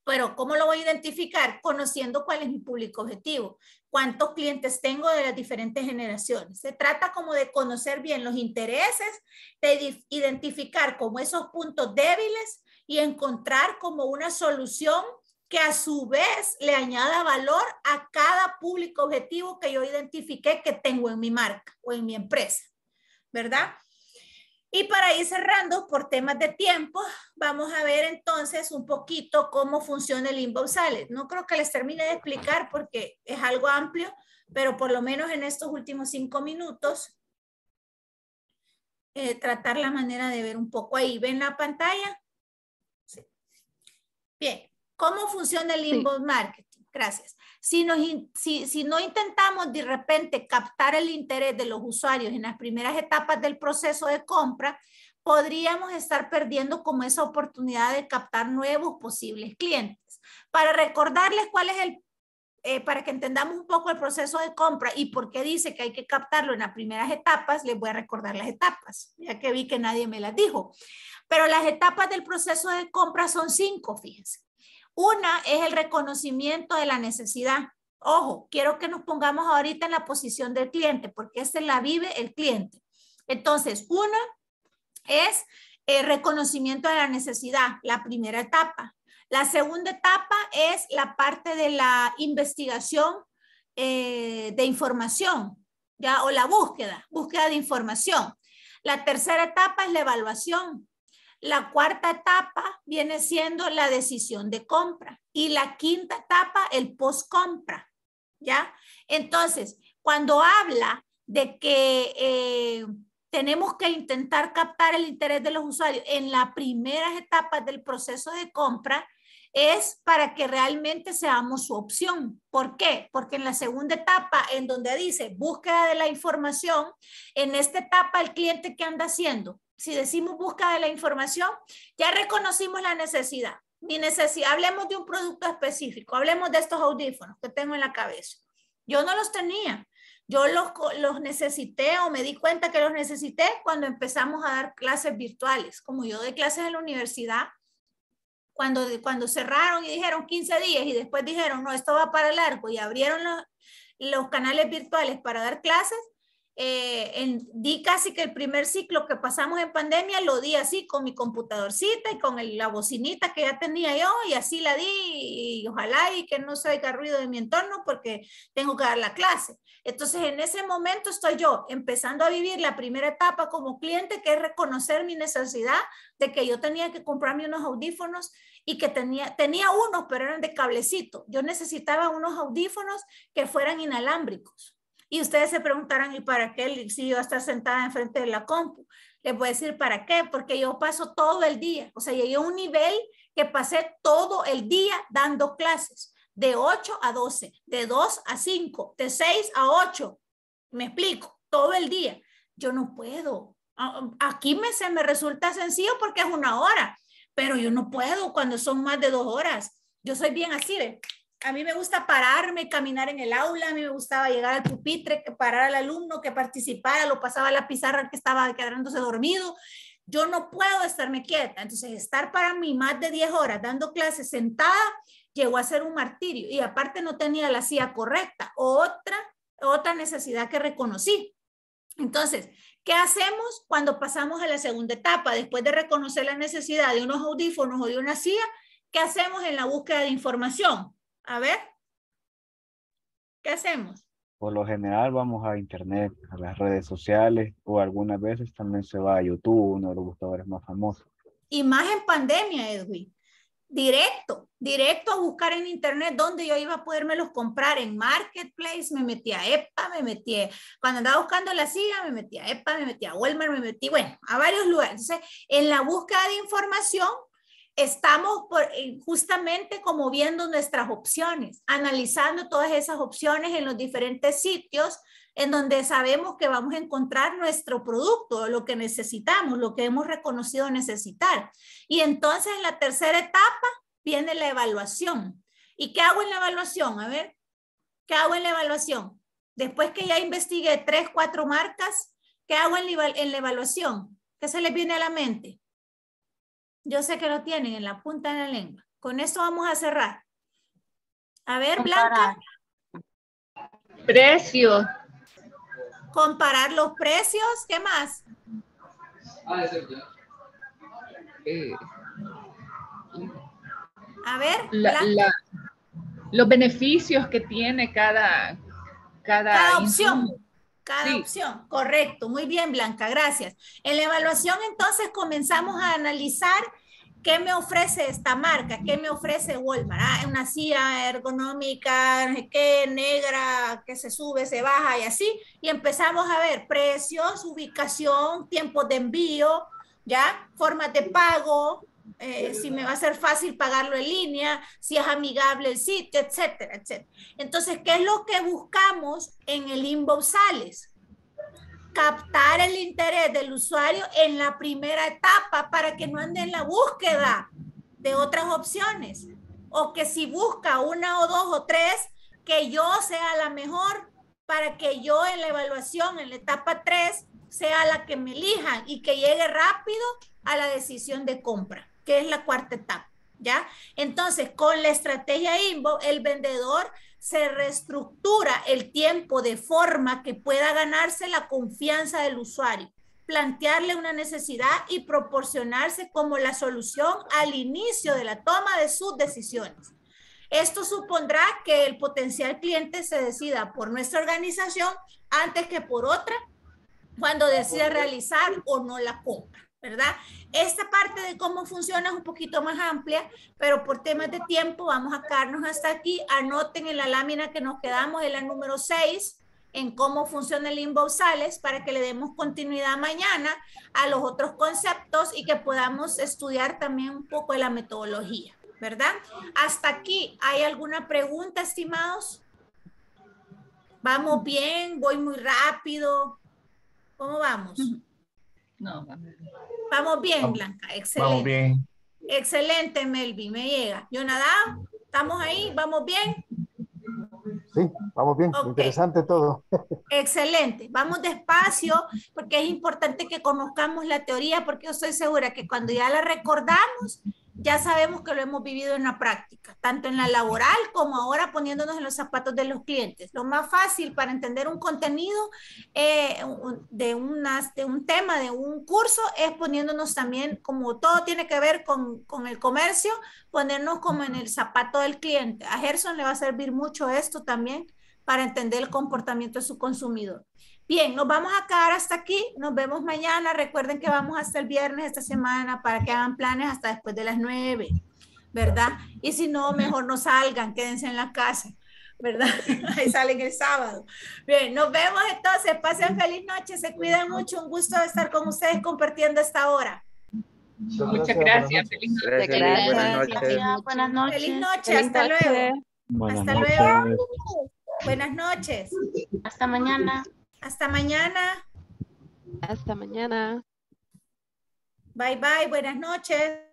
Pero ¿cómo lo voy a identificar? Conociendo cuál es mi público objetivo, cuántos clientes tengo de las diferentes generaciones. Se trata como de conocer bien los intereses, de identificar como esos puntos débiles y encontrar como una solución que a su vez le añada valor a cada público objetivo que yo identifique que tengo en mi marca o en mi empresa, ¿verdad? Y para ir cerrando por temas de tiempo, vamos a ver entonces un poquito cómo funciona el inbox sales. No creo que les termine de explicar porque es algo amplio, pero por lo menos en estos últimos cinco minutos, eh, tratar la manera de ver un poco ahí. ¿Ven la pantalla? Bien. ¿Cómo funciona el inbound marketing? Gracias. Si, si, no intentamos de repente captar el interés de los usuarios en las primeras etapas del proceso de compra, podríamos estar perdiendo como esa oportunidad de captar nuevos posibles clientes. Para recordarles cuál es el, eh, para que entendamos un poco el proceso de compra y por qué dice que hay que captarlo en las primeras etapas, les voy a recordar las etapas, ya que vi que nadie me las dijo. Pero las etapas del proceso de compra son cinco, fíjense. Una es el reconocimiento de la necesidad. Ojo, quiero que nos pongamos ahorita en la posición del cliente, porque se este la vive el cliente. Entonces, una es el reconocimiento de la necesidad, la primera etapa. La segunda etapa es la parte de la investigación eh, de información, ya, o la búsqueda, búsqueda de información. La tercera etapa es la evaluación. La cuarta etapa viene siendo la decisión de compra y la quinta etapa el post compra, ¿ya? Entonces, cuando habla de que eh, tenemos que intentar captar el interés de los usuarios en las primeras etapas del proceso de compra, es para que realmente seamos su opción. ¿Por qué? Porque en la segunda etapa, en donde dice búsqueda de la información, en esta etapa el cliente que anda haciendo si decimos busca de la información, ya reconocimos la necesidad. Mi necesidad, hablemos de un producto específico, hablemos de estos audífonos que tengo en la cabeza. Yo no los tenía, yo los, los necesité o me di cuenta que los necesité cuando empezamos a dar clases virtuales, como yo de clases en la universidad. Cuando, cuando cerraron y dijeron 15 días y después dijeron, no, esto va para largo y abrieron los canales virtuales para dar clases, eh, en, di casi que el primer ciclo que pasamos en pandemia lo di así con mi computadorcita y con la bocinita que ya tenía yo y así la di ojalá y que no se oiga ruido de mi entorno porque tengo que dar la clase. Entonces en ese momento estoy yo empezando a vivir la primera etapa como cliente que es reconocer mi necesidad de que yo tenía que comprarme unos audífonos y que tenía, tenía unos pero eran de cablecito. Yo necesitaba unos audífonos que fueran inalámbricos y ustedes se preguntarán, ¿y para qué si yo estoy sentada enfrente de la compu? Les voy a decir, ¿para qué? Porque yo paso todo el día. O sea, llegué a un nivel que pasé todo el día dando clases, de 8 a 12, de 2 a 5, de 6 a 8. Me explico, todo el día. Yo no puedo. Aquí me, se me resulta sencillo porque es una hora, pero yo no puedo cuando son más de dos horas. Yo soy bien así, a mí me gusta pararme, caminar en el aula, a mí me gustaba llegar al pupitre, parar al alumno que participara, lo pasaba a la pizarra que estaba quedándose dormido. Yo no puedo estarme quieta. Entonces, estar para mí más de 10 horas dando clases sentada llegó a ser un martirio. Y aparte no tenía la silla correcta. Otra, otra necesidad que reconocí. Entonces, ¿qué hacemos cuando pasamos a la segunda etapa? Después de reconocer la necesidad de unos audífonos o de una silla, ¿qué hacemos en la búsqueda de información? A ver, ¿qué hacemos? Por lo general vamos a internet, a las redes sociales o algunas veces también se va a YouTube, uno de los buscadores más famosos. Y más en pandemia, Edwin. Directo, directo a buscar en internet dónde yo iba a poderme los comprar. En Marketplace me metí a EPA, me metí, cuando andaba buscando la silla, me metí a EPA, me metí a Walmart, me metí, bueno, a varios lugares. Entonces, en la búsqueda de información, estamos eh, justamente como viendo nuestras opciones, analizando todas esas opciones en los diferentes sitios en donde sabemos que vamos a encontrar nuestro producto, lo que necesitamos, lo que hemos reconocido necesitar. Y entonces en la tercera etapa viene la evaluación. ¿Y qué hago en la evaluación? A ver, ¿qué hago en la evaluación? Después que ya investigué tres, cuatro marcas, ¿qué hago en la, en la evaluación? ¿Qué se les viene a la mente? Yo sé que lo tienen en la punta de la lengua. Con eso vamos a cerrar. A ver, Blanca. Precio. Comparar los precios. ¿Qué más? Ah, eh. A ver. los beneficios que tiene cada, cada, cada opción cada opción. Correcto, muy bien, Blanca, gracias. En la evaluación entonces comenzamos a analizar qué me ofrece esta marca, qué me ofrece Walmart. Ah, una silla ergonómica, negra, que se sube, se baja y así. Y empezamos a ver precios, ubicación, tiempo de envío, ¿ya? Formas de pago, eh, si me va a ser fácil pagarlo en línea, si es amigable el sitio, etcétera, etcétera. Entonces, ¿qué es lo que buscamos en el inbox sales? Captar el interés del usuario en la primera etapa para que no ande en la búsqueda de otras opciones o que si busca una o dos o tres, que yo sea la mejor para que yo en la evaluación, en la etapa tres, sea la que me elijan y que llegue rápido a la decisión de compra que es la cuarta etapa. ¿Ya? Entonces, con la estrategia INVO, el vendedor se reestructura el tiempo de forma que pueda ganarse la confianza del usuario, plantearle una necesidad y proporcionarse como la solución al inicio de la toma de sus decisiones. Esto supondrá que el potencial cliente se decida por nuestra organización antes que por otra cuando decida realizar o no la compra, ¿verdad? Esta parte de cómo funciona es un poquito más amplia, pero por temas de tiempo vamos a quedarnos hasta aquí. Anoten en la lámina que nos quedamos, en la número 6, en cómo funciona el Sales para que le demos continuidad mañana a los otros conceptos y que podamos estudiar también un poco de la metodología, ¿verdad? Hasta aquí, ¿hay alguna pregunta, estimados? ¿Vamos bien? ¿Voy muy rápido? ¿Cómo vamos? No, bien. Vamos bien, Blanca. Excelente. Vamos bien. Excelente, Melvin. Me llega. Jonadab, ¿estamos ahí? ¿Vamos bien? Sí, vamos bien, interesante todo. Excelente, vamos despacio porque es importante que conozcamos la teoría porque yo estoy segura que cuando ya la recordamos, ya sabemos que lo hemos vivido en la práctica, tanto en la laboral como ahora poniéndonos en los zapatos de los clientes. Lo más fácil para entender un contenido eh, de, un tema, de un curso, es poniéndonos también, como todo tiene que ver con, con el comercio, ponernos como en el zapato del cliente. A Gerson le va a servir mucho esto también para entender el comportamiento de su consumidor. Bien, nos vamos a quedar hasta aquí. Nos vemos mañana. Recuerden que vamos hasta el viernes esta semana para que hagan planes hasta después de las nueve. ¿verdad? Y si no, mejor no salgan, quédense en la casa, ¿verdad? Ahí salen el sábado. Bien, nos vemos entonces. Pasen feliz noche, se cuiden mucho. Un gusto estar con ustedes compartiendo esta hora. Muchas gracias. Feliz noche. buenas, noches. Feliz noche. Hasta luego. hasta luego. Buenas noches. Hasta mañana. Hasta mañana. Hasta mañana. Bye bye, buenas noches.